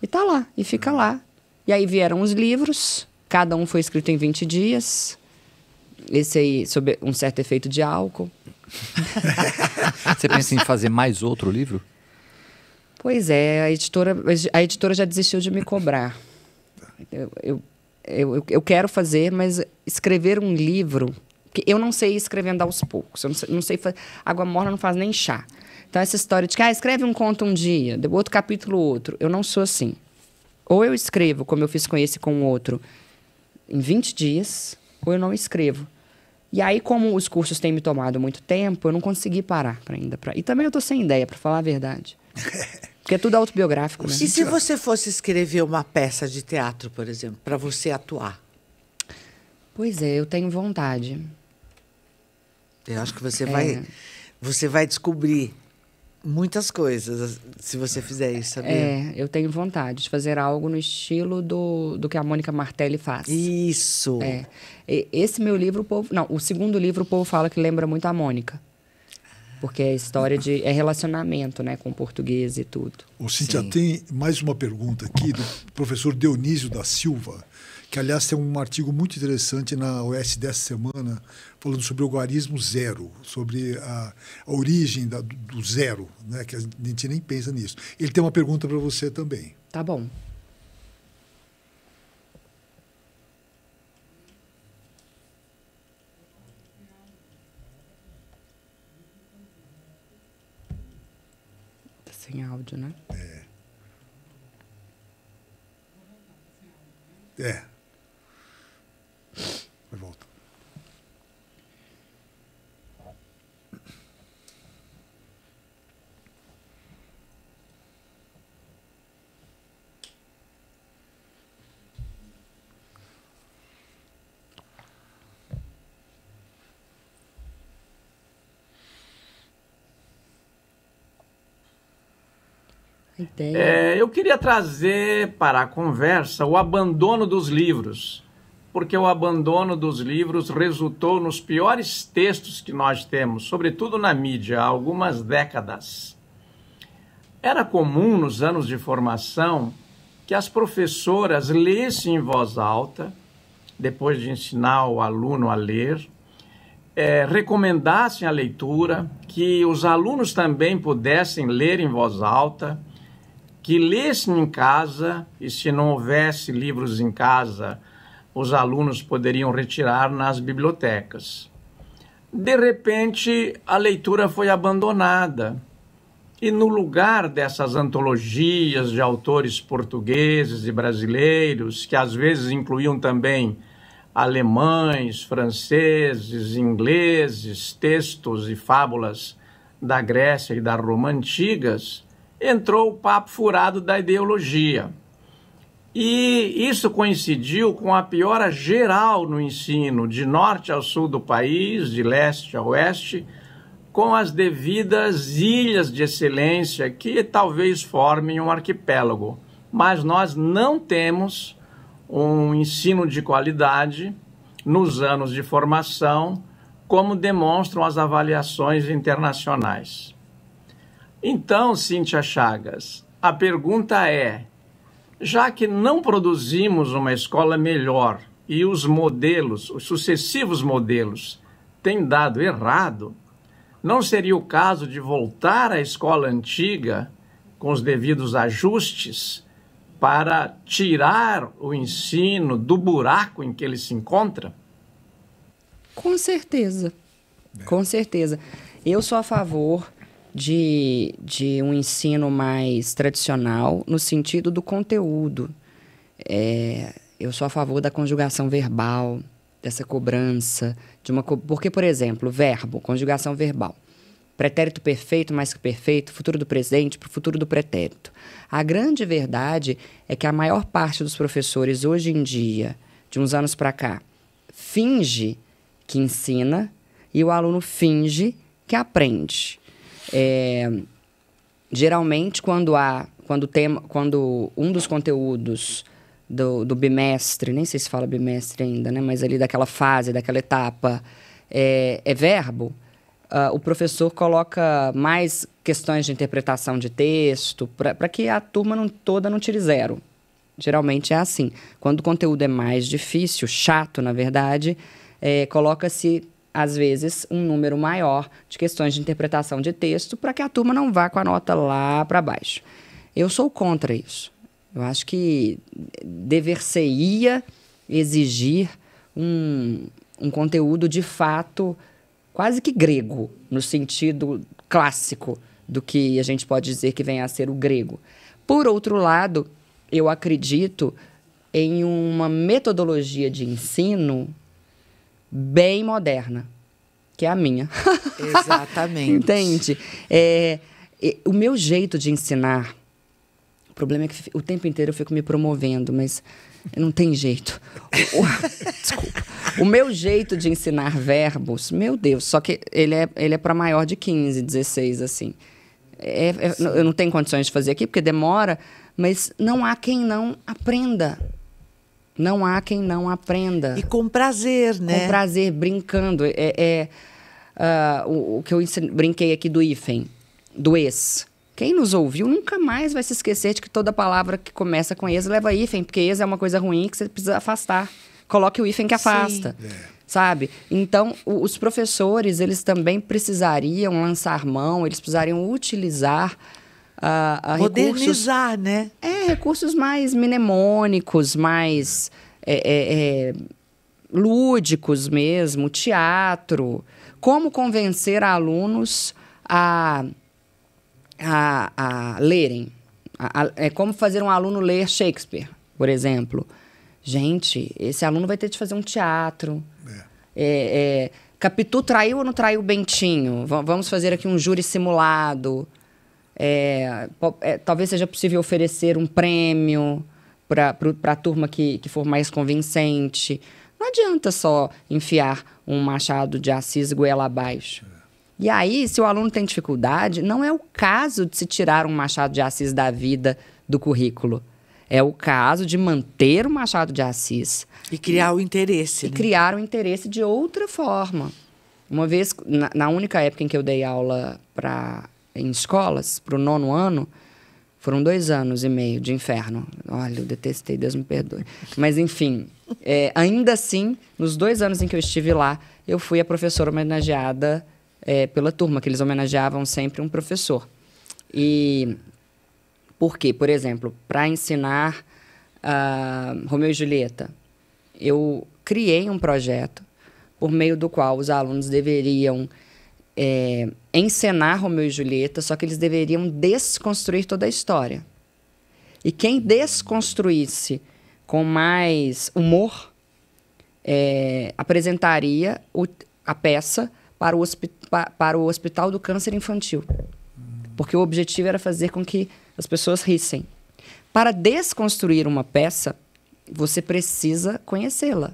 E tá lá, e fica lá. E aí vieram os livros, cada um foi escrito em 20 dias. Esse aí, sob um certo efeito de álcool. Você pensa em fazer mais outro livro? Pois é, a editora, a editora já desistiu de me cobrar. Eu, eu, eu, eu quero fazer, mas escrever um livro porque eu não sei escrevendo aos poucos. Eu não sei, não sei água morna não faz nem chá. Então, essa história de que ah, escreve um conto um dia, outro capítulo outro. Eu não sou assim. Ou eu escrevo, como eu fiz com esse com o outro, em 20 dias, ou eu não escrevo. E aí, como os cursos têm me tomado muito tempo, eu não consegui parar pra ainda. Pra... E também eu tô sem ideia, para falar a verdade. Porque é tudo autobiográfico, né? E se você fosse escrever uma peça de teatro, por exemplo, para você atuar? Pois é, eu tenho vontade. Eu acho que você é. vai você vai descobrir muitas coisas se você fizer isso, sabia? É, eu tenho vontade de fazer algo no estilo do, do que a Mônica Martelli faz. Isso. É. Esse meu livro, o povo, não, o segundo livro o povo fala que lembra muito a Mônica. Porque é história de é relacionamento, né, com português e tudo. O Cíntia Sim. tem mais uma pergunta aqui do professor Dionísio da Silva que aliás tem um artigo muito interessante na OS dessa semana, falando sobre o guarismo zero, sobre a, a origem da, do zero, né, que a gente nem pensa nisso. Ele tem uma pergunta para você também. Tá bom. Tá sem áudio, né? É. É. É, eu queria trazer para a conversa o abandono dos livros, porque o abandono dos livros resultou nos piores textos que nós temos, sobretudo na mídia, há algumas décadas. Era comum nos anos de formação que as professoras lessem em voz alta, depois de ensinar o aluno a ler, é, recomendassem a leitura, que os alunos também pudessem ler em voz alta que lessem em casa e, se não houvesse livros em casa, os alunos poderiam retirar nas bibliotecas. De repente, a leitura foi abandonada. E no lugar dessas antologias de autores portugueses e brasileiros, que às vezes incluíam também alemães, franceses, ingleses, textos e fábulas da Grécia e da Roma antigas, entrou o papo furado da ideologia. E isso coincidiu com a piora geral no ensino, de norte ao sul do país, de leste a oeste, com as devidas ilhas de excelência que talvez formem um arquipélago. Mas nós não temos um ensino de qualidade nos anos de formação, como demonstram as avaliações internacionais. Então, Cíntia Chagas, a pergunta é: já que não produzimos uma escola melhor e os modelos, os sucessivos modelos, têm dado errado, não seria o caso de voltar à escola antiga com os devidos ajustes para tirar o ensino do buraco em que ele se encontra? Com certeza. Com certeza. Eu sou a favor de, de um ensino mais tradicional no sentido do conteúdo. É, eu sou a favor da conjugação verbal, dessa cobrança, de uma co porque, por exemplo, verbo, conjugação verbal. Pretérito perfeito, mais que perfeito, futuro do presente para o futuro do pretérito. A grande verdade é que a maior parte dos professores hoje em dia, de uns anos para cá, finge que ensina e o aluno finge que aprende. É, geralmente, quando há. Quando, tema, quando um dos conteúdos do, do, bimestre, nem sei se fala bimestre ainda, né? Mas ali daquela fase, daquela etapa, é, é verbo. Uh, o professor coloca mais questões de interpretação de texto para que a turma não, toda não tire zero. Geralmente é assim. Quando o conteúdo é mais difícil, chato, na verdade, é, coloca-se às vezes, um número maior de questões de interpretação de texto para que a turma não vá com a nota lá para baixo. Eu sou contra isso. Eu acho que dever-se-ia exigir um, um conteúdo de fato quase que grego, no sentido clássico do que a gente pode dizer que vem a ser o grego. Por outro lado, eu acredito em uma metodologia de ensino bem moderna, que é a minha. Exatamente. Entende? É, é, o meu jeito de ensinar, o problema é que o tempo inteiro eu fico me promovendo, mas não tem jeito. O, desculpa. O meu jeito de ensinar verbos, meu Deus, só que ele é, ele é para maior de 15, 16, assim. É, é, eu não tenho condições de fazer aqui, porque demora, mas não há quem não aprenda não há quem não aprenda. E com prazer, né? Com prazer, brincando. É, é uh, o, o, que eu brinquei aqui do hífen, do ex. Quem nos ouviu nunca mais vai se esquecer de que toda palavra que começa com ex leva hífen, porque ex é uma coisa ruim que você precisa afastar. Coloque o hífen que afasta. Sim. É. Sabe? Então, o, os professores, eles também precisariam lançar mão, eles precisariam utilizar a, a Modernizar, recursos, né? É, recursos mais mnemônicos, mais é, é, é, lúdicos mesmo, teatro. Como convencer alunos a, a, a lerem. A, é como fazer um aluno ler Shakespeare, por exemplo. Gente, esse aluno vai ter de fazer um teatro. É, é, é Capitu traiu ou não traiu o Bentinho? V vamos fazer aqui um júri simulado. É, é, talvez seja possível oferecer um prêmio para a turma que, que for mais convincente. Não adianta só enfiar um machado de assis goela abaixo. E aí, se o aluno tem dificuldade, não é o caso de se tirar um machado de assis da vida do currículo. É o caso de manter o machado de assis. E criar e, o interesse. E né? criar o interesse de outra forma. Uma vez, na, na única época em que eu dei aula para em escolas para o nono ano, foram dois anos e meio de inferno. Olha, eu detestei, Deus me perdoe. Mas, enfim, é, ainda assim, nos dois anos em que eu estive lá, eu fui a professora homenageada é, pela turma, que eles homenageavam sempre um professor. E por quê? Por exemplo, para ensinar uh, Romeu e Julieta, eu criei um projeto por meio do qual os alunos deveriam é, encenar Romeu e Julieta, só que eles deveriam desconstruir toda a história. E quem desconstruísse com mais humor é, apresentaria o, a peça para o, para o Hospital do Câncer Infantil. Porque o objetivo era fazer com que as pessoas rissem. Para desconstruir uma peça, você precisa conhecê-la.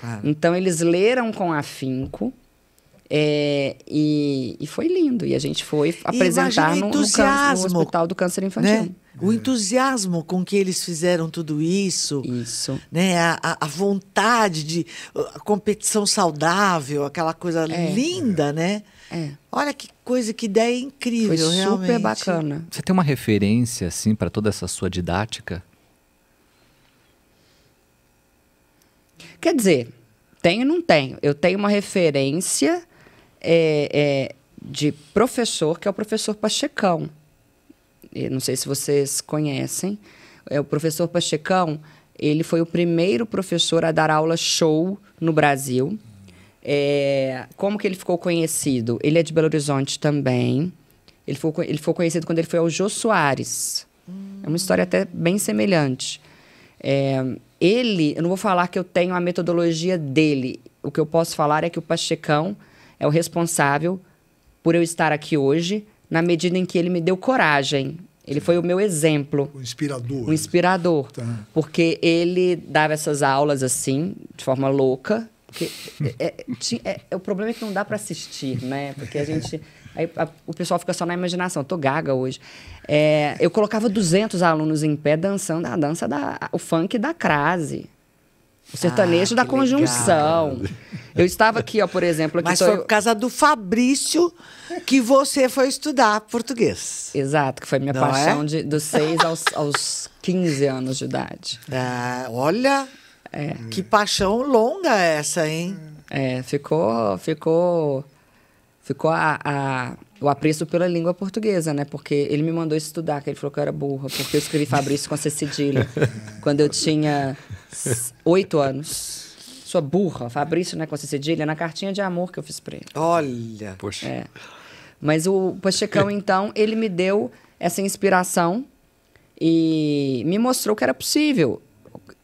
Ah. Então, eles leram com afinco é, e, e, foi lindo. E a gente foi apresentar no, no, câncer, no, Hospital do Câncer Infantil. Né? O entusiasmo com que eles fizeram tudo isso. Isso. Né? A, a vontade de a competição saudável, aquela coisa é. linda, né? É. Olha que coisa, que ideia incrível, foi realmente. super bacana. Você tem uma referência, assim, para toda essa sua didática? Quer dizer, tenho ou não tenho. Eu tenho uma referência é, é, de professor, que é o professor Pachecão. Eu não sei se vocês conhecem. É o professor Pachecão. Ele foi o primeiro professor a dar aula show no Brasil. É, como que ele ficou conhecido? Ele é de Belo Horizonte também. Ele foi, ele foi conhecido quando ele foi ao Jô Soares. Hum. É uma história até bem semelhante. É, ele, eu não vou falar que eu tenho a metodologia dele. O que eu posso falar é que o Pachecão é o responsável por eu estar aqui hoje, na medida em que ele me deu coragem. Ele Sim. foi o meu exemplo. O inspirador. O inspirador. Tá. Porque ele dava essas aulas assim, de forma louca. Porque é, é, é, é, o problema é que não dá para assistir, né? Porque a gente. Aí, a, o pessoal fica só na imaginação. Eu tô gaga hoje. É, eu colocava 200 alunos em pé dançando a dança da. o funk da crase. O sertanejo ah, da conjunção. Legal. Eu estava aqui, ó, por exemplo. Aqui Mas foi por causa do Fabrício que você foi estudar português. Exato, que foi minha Não paixão é? de, dos 6 aos, aos 15 anos de idade. É, olha, é. que paixão longa essa, hein? É, ficou, ficou, ficou a, a o apreço pela língua portuguesa, né? Porque ele me mandou estudar, que ele falou que eu era burra, porque eu escrevi Fabrício com C cedilha quando eu tinha oito anos. Sua burra, Fabrício, né, com C cedilha, na cartinha de amor que eu fiz pra ele. Olha! Poxa. É. Mas o Pachecão, então, ele me deu essa inspiração e me mostrou que era possível.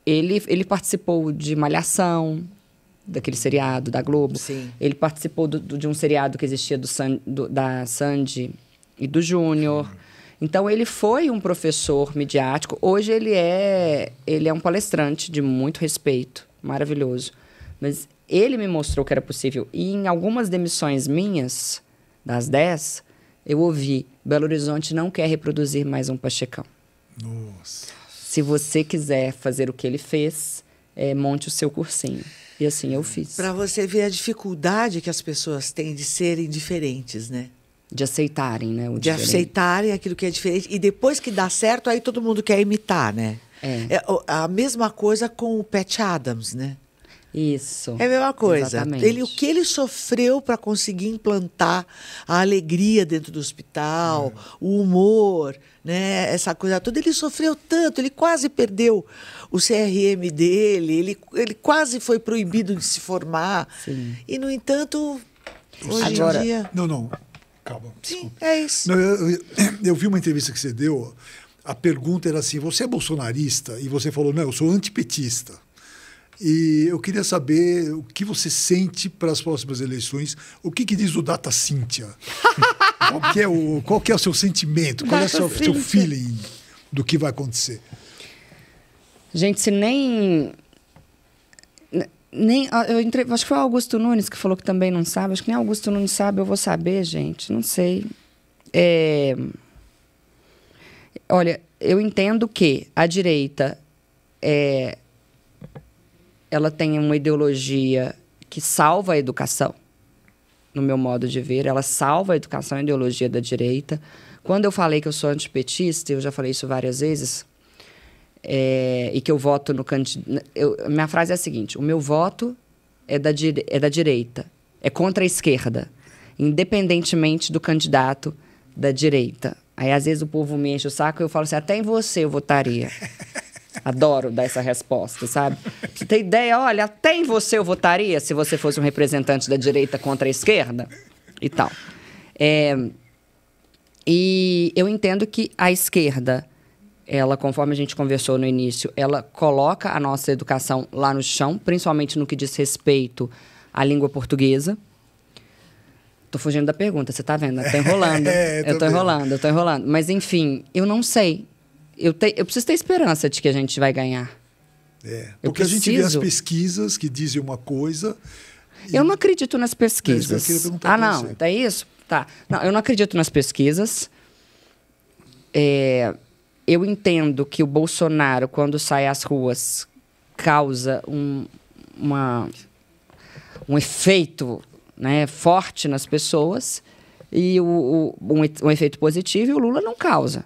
Ele, ele participou de Malhação, daquele seriado da Globo. Sim. Ele participou do, do, de um seriado que existia do, San, do da Sandy e do Júnior. Então ele foi um professor midiático. Hoje ele é ele é um palestrante de muito respeito, maravilhoso. Mas ele me mostrou que era possível. E em algumas demissões minhas, das 10, eu ouvi: Belo Horizonte não quer reproduzir mais um Pachecão. Nossa. Se você quiser fazer o que ele fez, é, monte o seu cursinho. E assim eu fiz. Para você ver a dificuldade que as pessoas têm de serem diferentes, né? De aceitarem, né? O de diferente. aceitarem aquilo que é diferente. E depois que dá certo, aí todo mundo quer imitar, né? É. é a mesma coisa com o Pat Adams, né? Isso. É a mesma coisa. Exatamente. Ele, o que ele sofreu para conseguir implantar a alegria dentro do hospital, é. o humor, né? Essa coisa toda, ele sofreu tanto, ele quase perdeu o CRM dele, ele, ele quase foi proibido de se formar. Sim. E, no entanto, hoje Agora... em dia. Não, não. Calma. Sim, é isso. Não, eu, eu, eu vi uma entrevista que você deu. A pergunta era assim: você é bolsonarista? E você falou, não, eu sou antipetista. E eu queria saber o que você sente para as próximas eleições. O que, que diz o Data Cíntia? qual, é o, qual é o seu sentimento? Qual Data é o seu, seu feeling do que vai acontecer? Gente, se nem. Nem, eu entre, acho que foi o Augusto Nunes que falou que também não sabe. Acho que nem Augusto Nunes sabe, eu vou saber, gente. Não sei. É, olha, eu entendo que a direita é, ela tem uma ideologia que salva a educação, no meu modo de ver. Ela salva a educação a ideologia da direita. Quando eu falei que eu sou antipetista, eu já falei isso várias vezes, é, e que eu voto no candidato. Minha frase é a seguinte: o meu voto é da, dire, é da direita, é contra a esquerda, independentemente do candidato da direita. Aí às vezes o povo me enche o saco e eu falo assim: até em você eu votaria. Adoro dar essa resposta, sabe? você tem ideia? Olha, até em você eu votaria se você fosse um representante da direita contra a esquerda e tal. É, e eu entendo que a esquerda ela, conforme a gente conversou no início, ela coloca a nossa educação lá no chão, principalmente no que diz respeito à língua portuguesa. Tô fugindo da pergunta, você tá vendo? Eu tô enrolando. é, eu, tô tô enrolando, eu tô enrolando. Mas enfim, eu não sei. Eu, te, eu preciso ter esperança de que a gente vai ganhar. É, porque preciso... a gente vê as pesquisas que dizem uma coisa. E... Eu não acredito nas pesquisas. É ah, não, é tá isso? Tá. Não, eu não acredito nas pesquisas. É, eu entendo que o Bolsonaro, quando sai às ruas, causa um, uma, um efeito né, forte nas pessoas e o, o um, um, efeito positivo e o Lula não causa.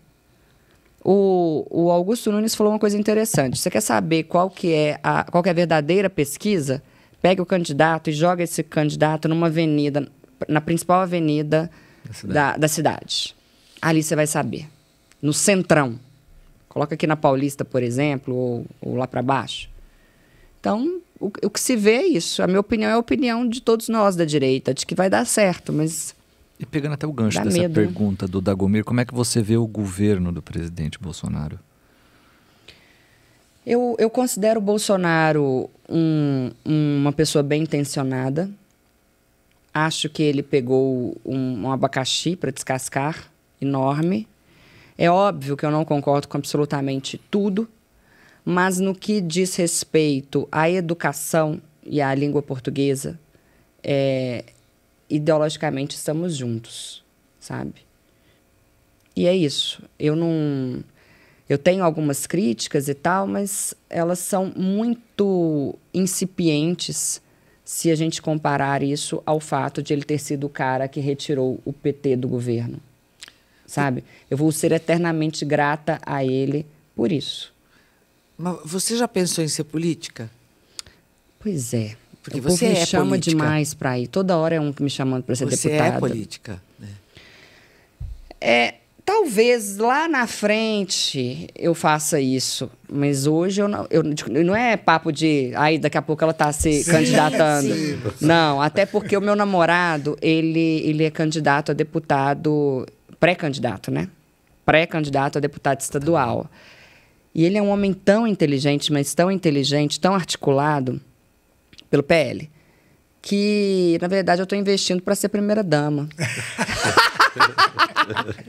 O, o, Augusto Nunes falou uma coisa interessante. Você quer saber qual que é a, qual que é a verdadeira pesquisa? Pega o candidato e joga esse candidato numa avenida, na principal avenida da cidade. Da, da cidade. Ali você vai saber. No centrão. Coloca aqui na Paulista, por exemplo, ou, ou lá para baixo. Então, o, o, que se vê é isso. A minha opinião é a opinião de todos nós da direita, de que vai dar certo, mas. E pegando até o gancho dessa medo. Né? pergunta do Dagomir, como é que você vê o governo do presidente Bolsonaro? Eu, eu considero o Bolsonaro um, uma pessoa bem intencionada. Acho que ele pegou um, um abacaxi para descascar, enorme. É óbvio que eu não concordo com absolutamente tudo, mas no que diz respeito à educação e à língua portuguesa, é, ideologicamente estamos juntos, sabe? E é isso. Eu não. Eu tenho algumas críticas e tal, mas elas são muito incipientes se a gente comparar isso ao fato de ele ter sido o cara que retirou o PT do governo sabe? Eu vou ser eternamente grata a ele por isso. Mas você já pensou em ser política? Pois é. Porque o você me é chama política. demais para ir. Toda hora é um me chamando para ser você deputada. Você é política. Né? É, talvez lá na frente eu faça isso, mas hoje eu não, eu, não é papo de aí daqui a pouco ela está se sim, candidatando. Sim. Não, até porque o meu namorado, ele ele é candidato a deputado pré-candidato, né? Pré-candidato a deputado estadual. E ele é um homem tão inteligente, mas tão inteligente, tão articulado pelo PL, que na verdade eu estou investindo para ser primeira dama.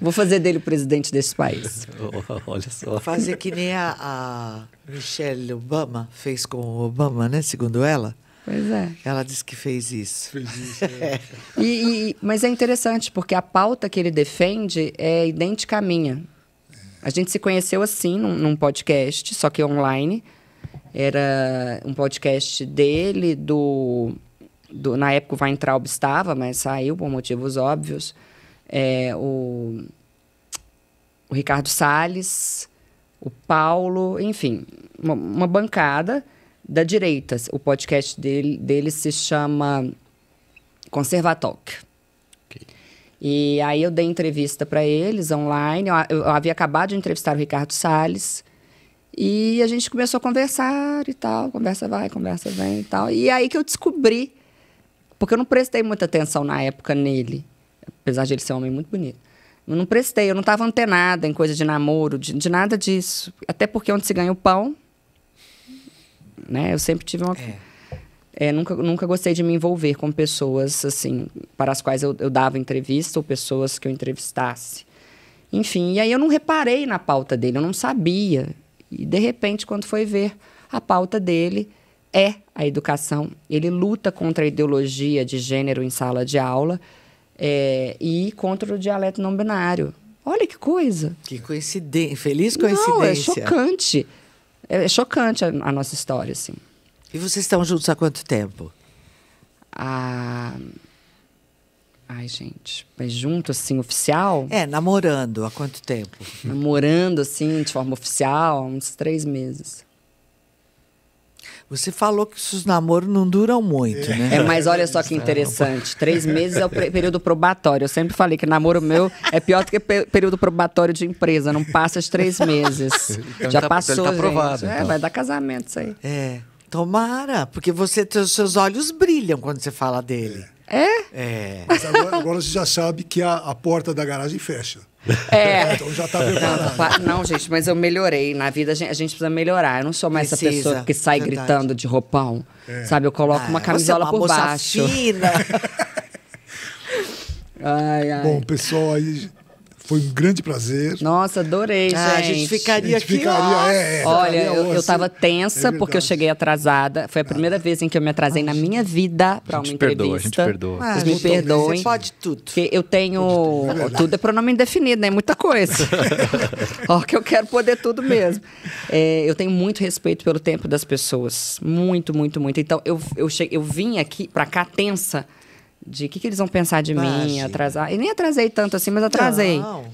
Vou fazer dele o presidente desse país. Olha só. Fazer que nem a, a Michelle Obama fez com o Obama, né? Segundo ela. Pois é. Ela disse que fez isso. Fez isso é. e, e, mas é interessante, porque a pauta que ele defende é idêntica à minha. A gente se conheceu assim, num, num podcast, só que online. Era um podcast dele, do, do na época o Weintraub estava, mas saiu por motivos óbvios. É, o, o Ricardo Salles, o Paulo, enfim, uma, uma bancada da direita. O podcast dele, dele se chama Conservatalk. Okay. E aí eu dei entrevista para eles online. Eu, eu, havia acabado de entrevistar o Ricardo Salles. E a gente começou a conversar e tal. Conversa vai, conversa vem e tal. E é aí que eu descobri, porque eu não prestei muita atenção na época nele, apesar de ele ser um homem muito bonito. Eu não prestei, eu não estava antenada em coisa de namoro, de, de nada disso. Até porque onde se ganha o pão, né? Eu sempre tive uma... É. É, nunca, nunca gostei de me envolver com pessoas, assim, para as quais eu, eu dava entrevista ou pessoas que eu entrevistasse. Enfim, e aí eu não reparei na pauta dele, eu não sabia. E, de repente, quando foi ver, a pauta dele é a educação. Ele luta contra a ideologia de gênero em sala de aula é, e contra o dialeto não binário. Olha que coisa. Que coincidência. Feliz coincidência. Não, é chocante. É, é, chocante a, a nossa história, assim. E vocês estão juntos há quanto tempo? Ah, Ai, gente, mas junto, assim, oficial? É, namorando, há quanto tempo? Namorando, assim, de forma oficial, há uns três meses. Você falou que os namoros não duram muito, né? É, mas olha só que interessante. Três meses é o período probatório. Eu sempre falei que namoro meu é pior do que período probatório de empresa. Não passa os três meses. Então Já tá, passou, tá aprovado, gente. É, então. É, vai dar casamento isso aí. É. Tomara, porque você, seus olhos brilham quando você fala dele. É? É. Mas agora, agora você já sabe que a, a porta da garagem fecha. É. é. então já tá preparado. Não, não, gente, mas eu melhorei. Na vida a gente, a gente precisa melhorar. Eu não sou mais precisa, essa pessoa que sai verdade. gritando de roupão. É. Sabe, eu coloco ah, uma camisola é uma por baixo. Fina. ai, ai. Bom, pessoal, aí foi um grande prazer. Nossa, adorei, ah, gente. a gente ficaria a gente aqui. Ficaria, é, é, Olha, ficaria eu, eu tava é tensa é porque eu cheguei atrasada. Foi a primeira ah, vez em que eu me atrasei ah, na minha vida para uma entrevista. Perdoa, a gente perdoa. Ah, Vocês me perdoem. Você pode tudo. Porque eu tenho. Tudo, é tudo é pronome indefinido, né? Muita coisa. Ó, que eu quero poder tudo mesmo. É, eu tenho muito respeito pelo tempo das pessoas. Muito, muito, muito. Então, eu, eu, cheguei, eu vim aqui para cá tensa de o que, que, eles vão pensar de Imagina. mim, atrasar. E nem atrasei tanto assim, mas atrasei. Não.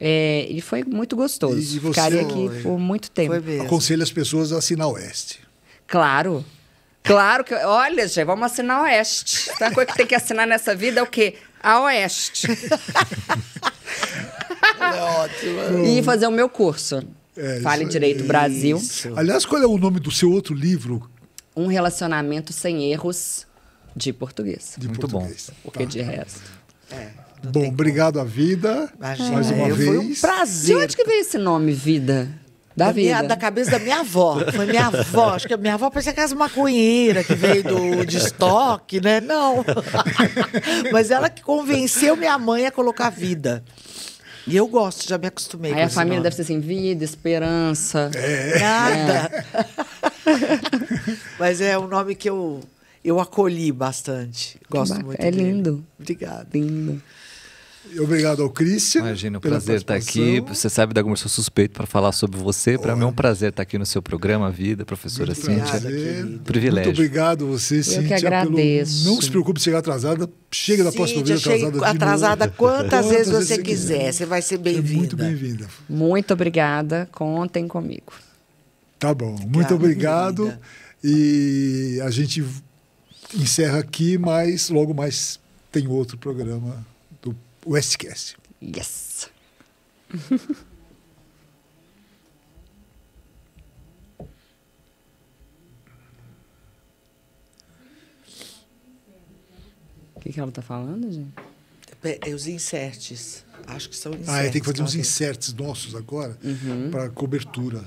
É, e foi muito gostoso. E você, Ficaria aqui por muito tempo. Aconselho as pessoas a assinar Oeste. Claro. Claro que. Olha, gente, vamos assinar Oeste. Então, a coisa que tem que assinar nessa vida é o quê? A Oeste. é ótimo. E fazer o meu curso. É, Fale é Direito é, Brasil. Aliás, qual é o nome do seu outro livro? Um Relacionamento Sem Erros de português. De Muito português. bom. Porque tá. de resto. É, bom, obrigado à vida. Imagina, mais uma é, vez. um prazer. De onde que veio esse nome, vida? Da, da, minha, da, cabeça da minha avó. Foi minha avó. Acho que a minha avó parecia uma maconheira que veio do, de estoque, né? Não. Mas ela que convenceu minha mãe a colocar vida. E eu gosto, já me acostumei. Aí a família nome. deve ser assim, vida, esperança. É. Nada. É. Mas é um nome que eu eu acolhi bastante. Gosto muito. É dele. lindo. Obrigado. Lindo. Obrigado ao Cristian. Imagina, um prazer estar tá aqui. Você sabe, da sou suspeito para falar sobre você. Para mim é um prazer estar tá aqui no seu programa, Vida, professora Muito Cíntia. Prazer. Privilégio. Muito obrigado você, Cíntia. Eu que agradeço. Pelo... Não se preocupe se chegar atrasada. Chega da próxima vez atrasada. atrasada quantas, quantas, vezes você, quiser. quiser. Você vai ser é bem-vinda. muito bem-vinda. Muito obrigada. Contem comigo. Tá bom. Muito obrigado. E a gente encerra aqui, mas logo mais tem outro programa do Westcast. Yes! O que, que ela tá falando, gente? É, é os insertes. Acho que são insertes. Ah, é, tem que fazer uns insertes nossos agora uhum. para cobertura.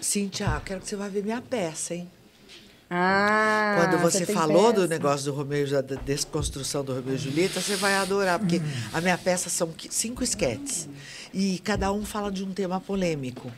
Sim, Tiago, quero que você vá ver minha peça, hein? Ah, Quando você, você falou peça. do negócio do Romeu, da desconstrução do Romeu e Julieta, você vai adorar, porque hum. a minha peça são cinco esquetes. Hum. E cada um fala de um tema polêmico.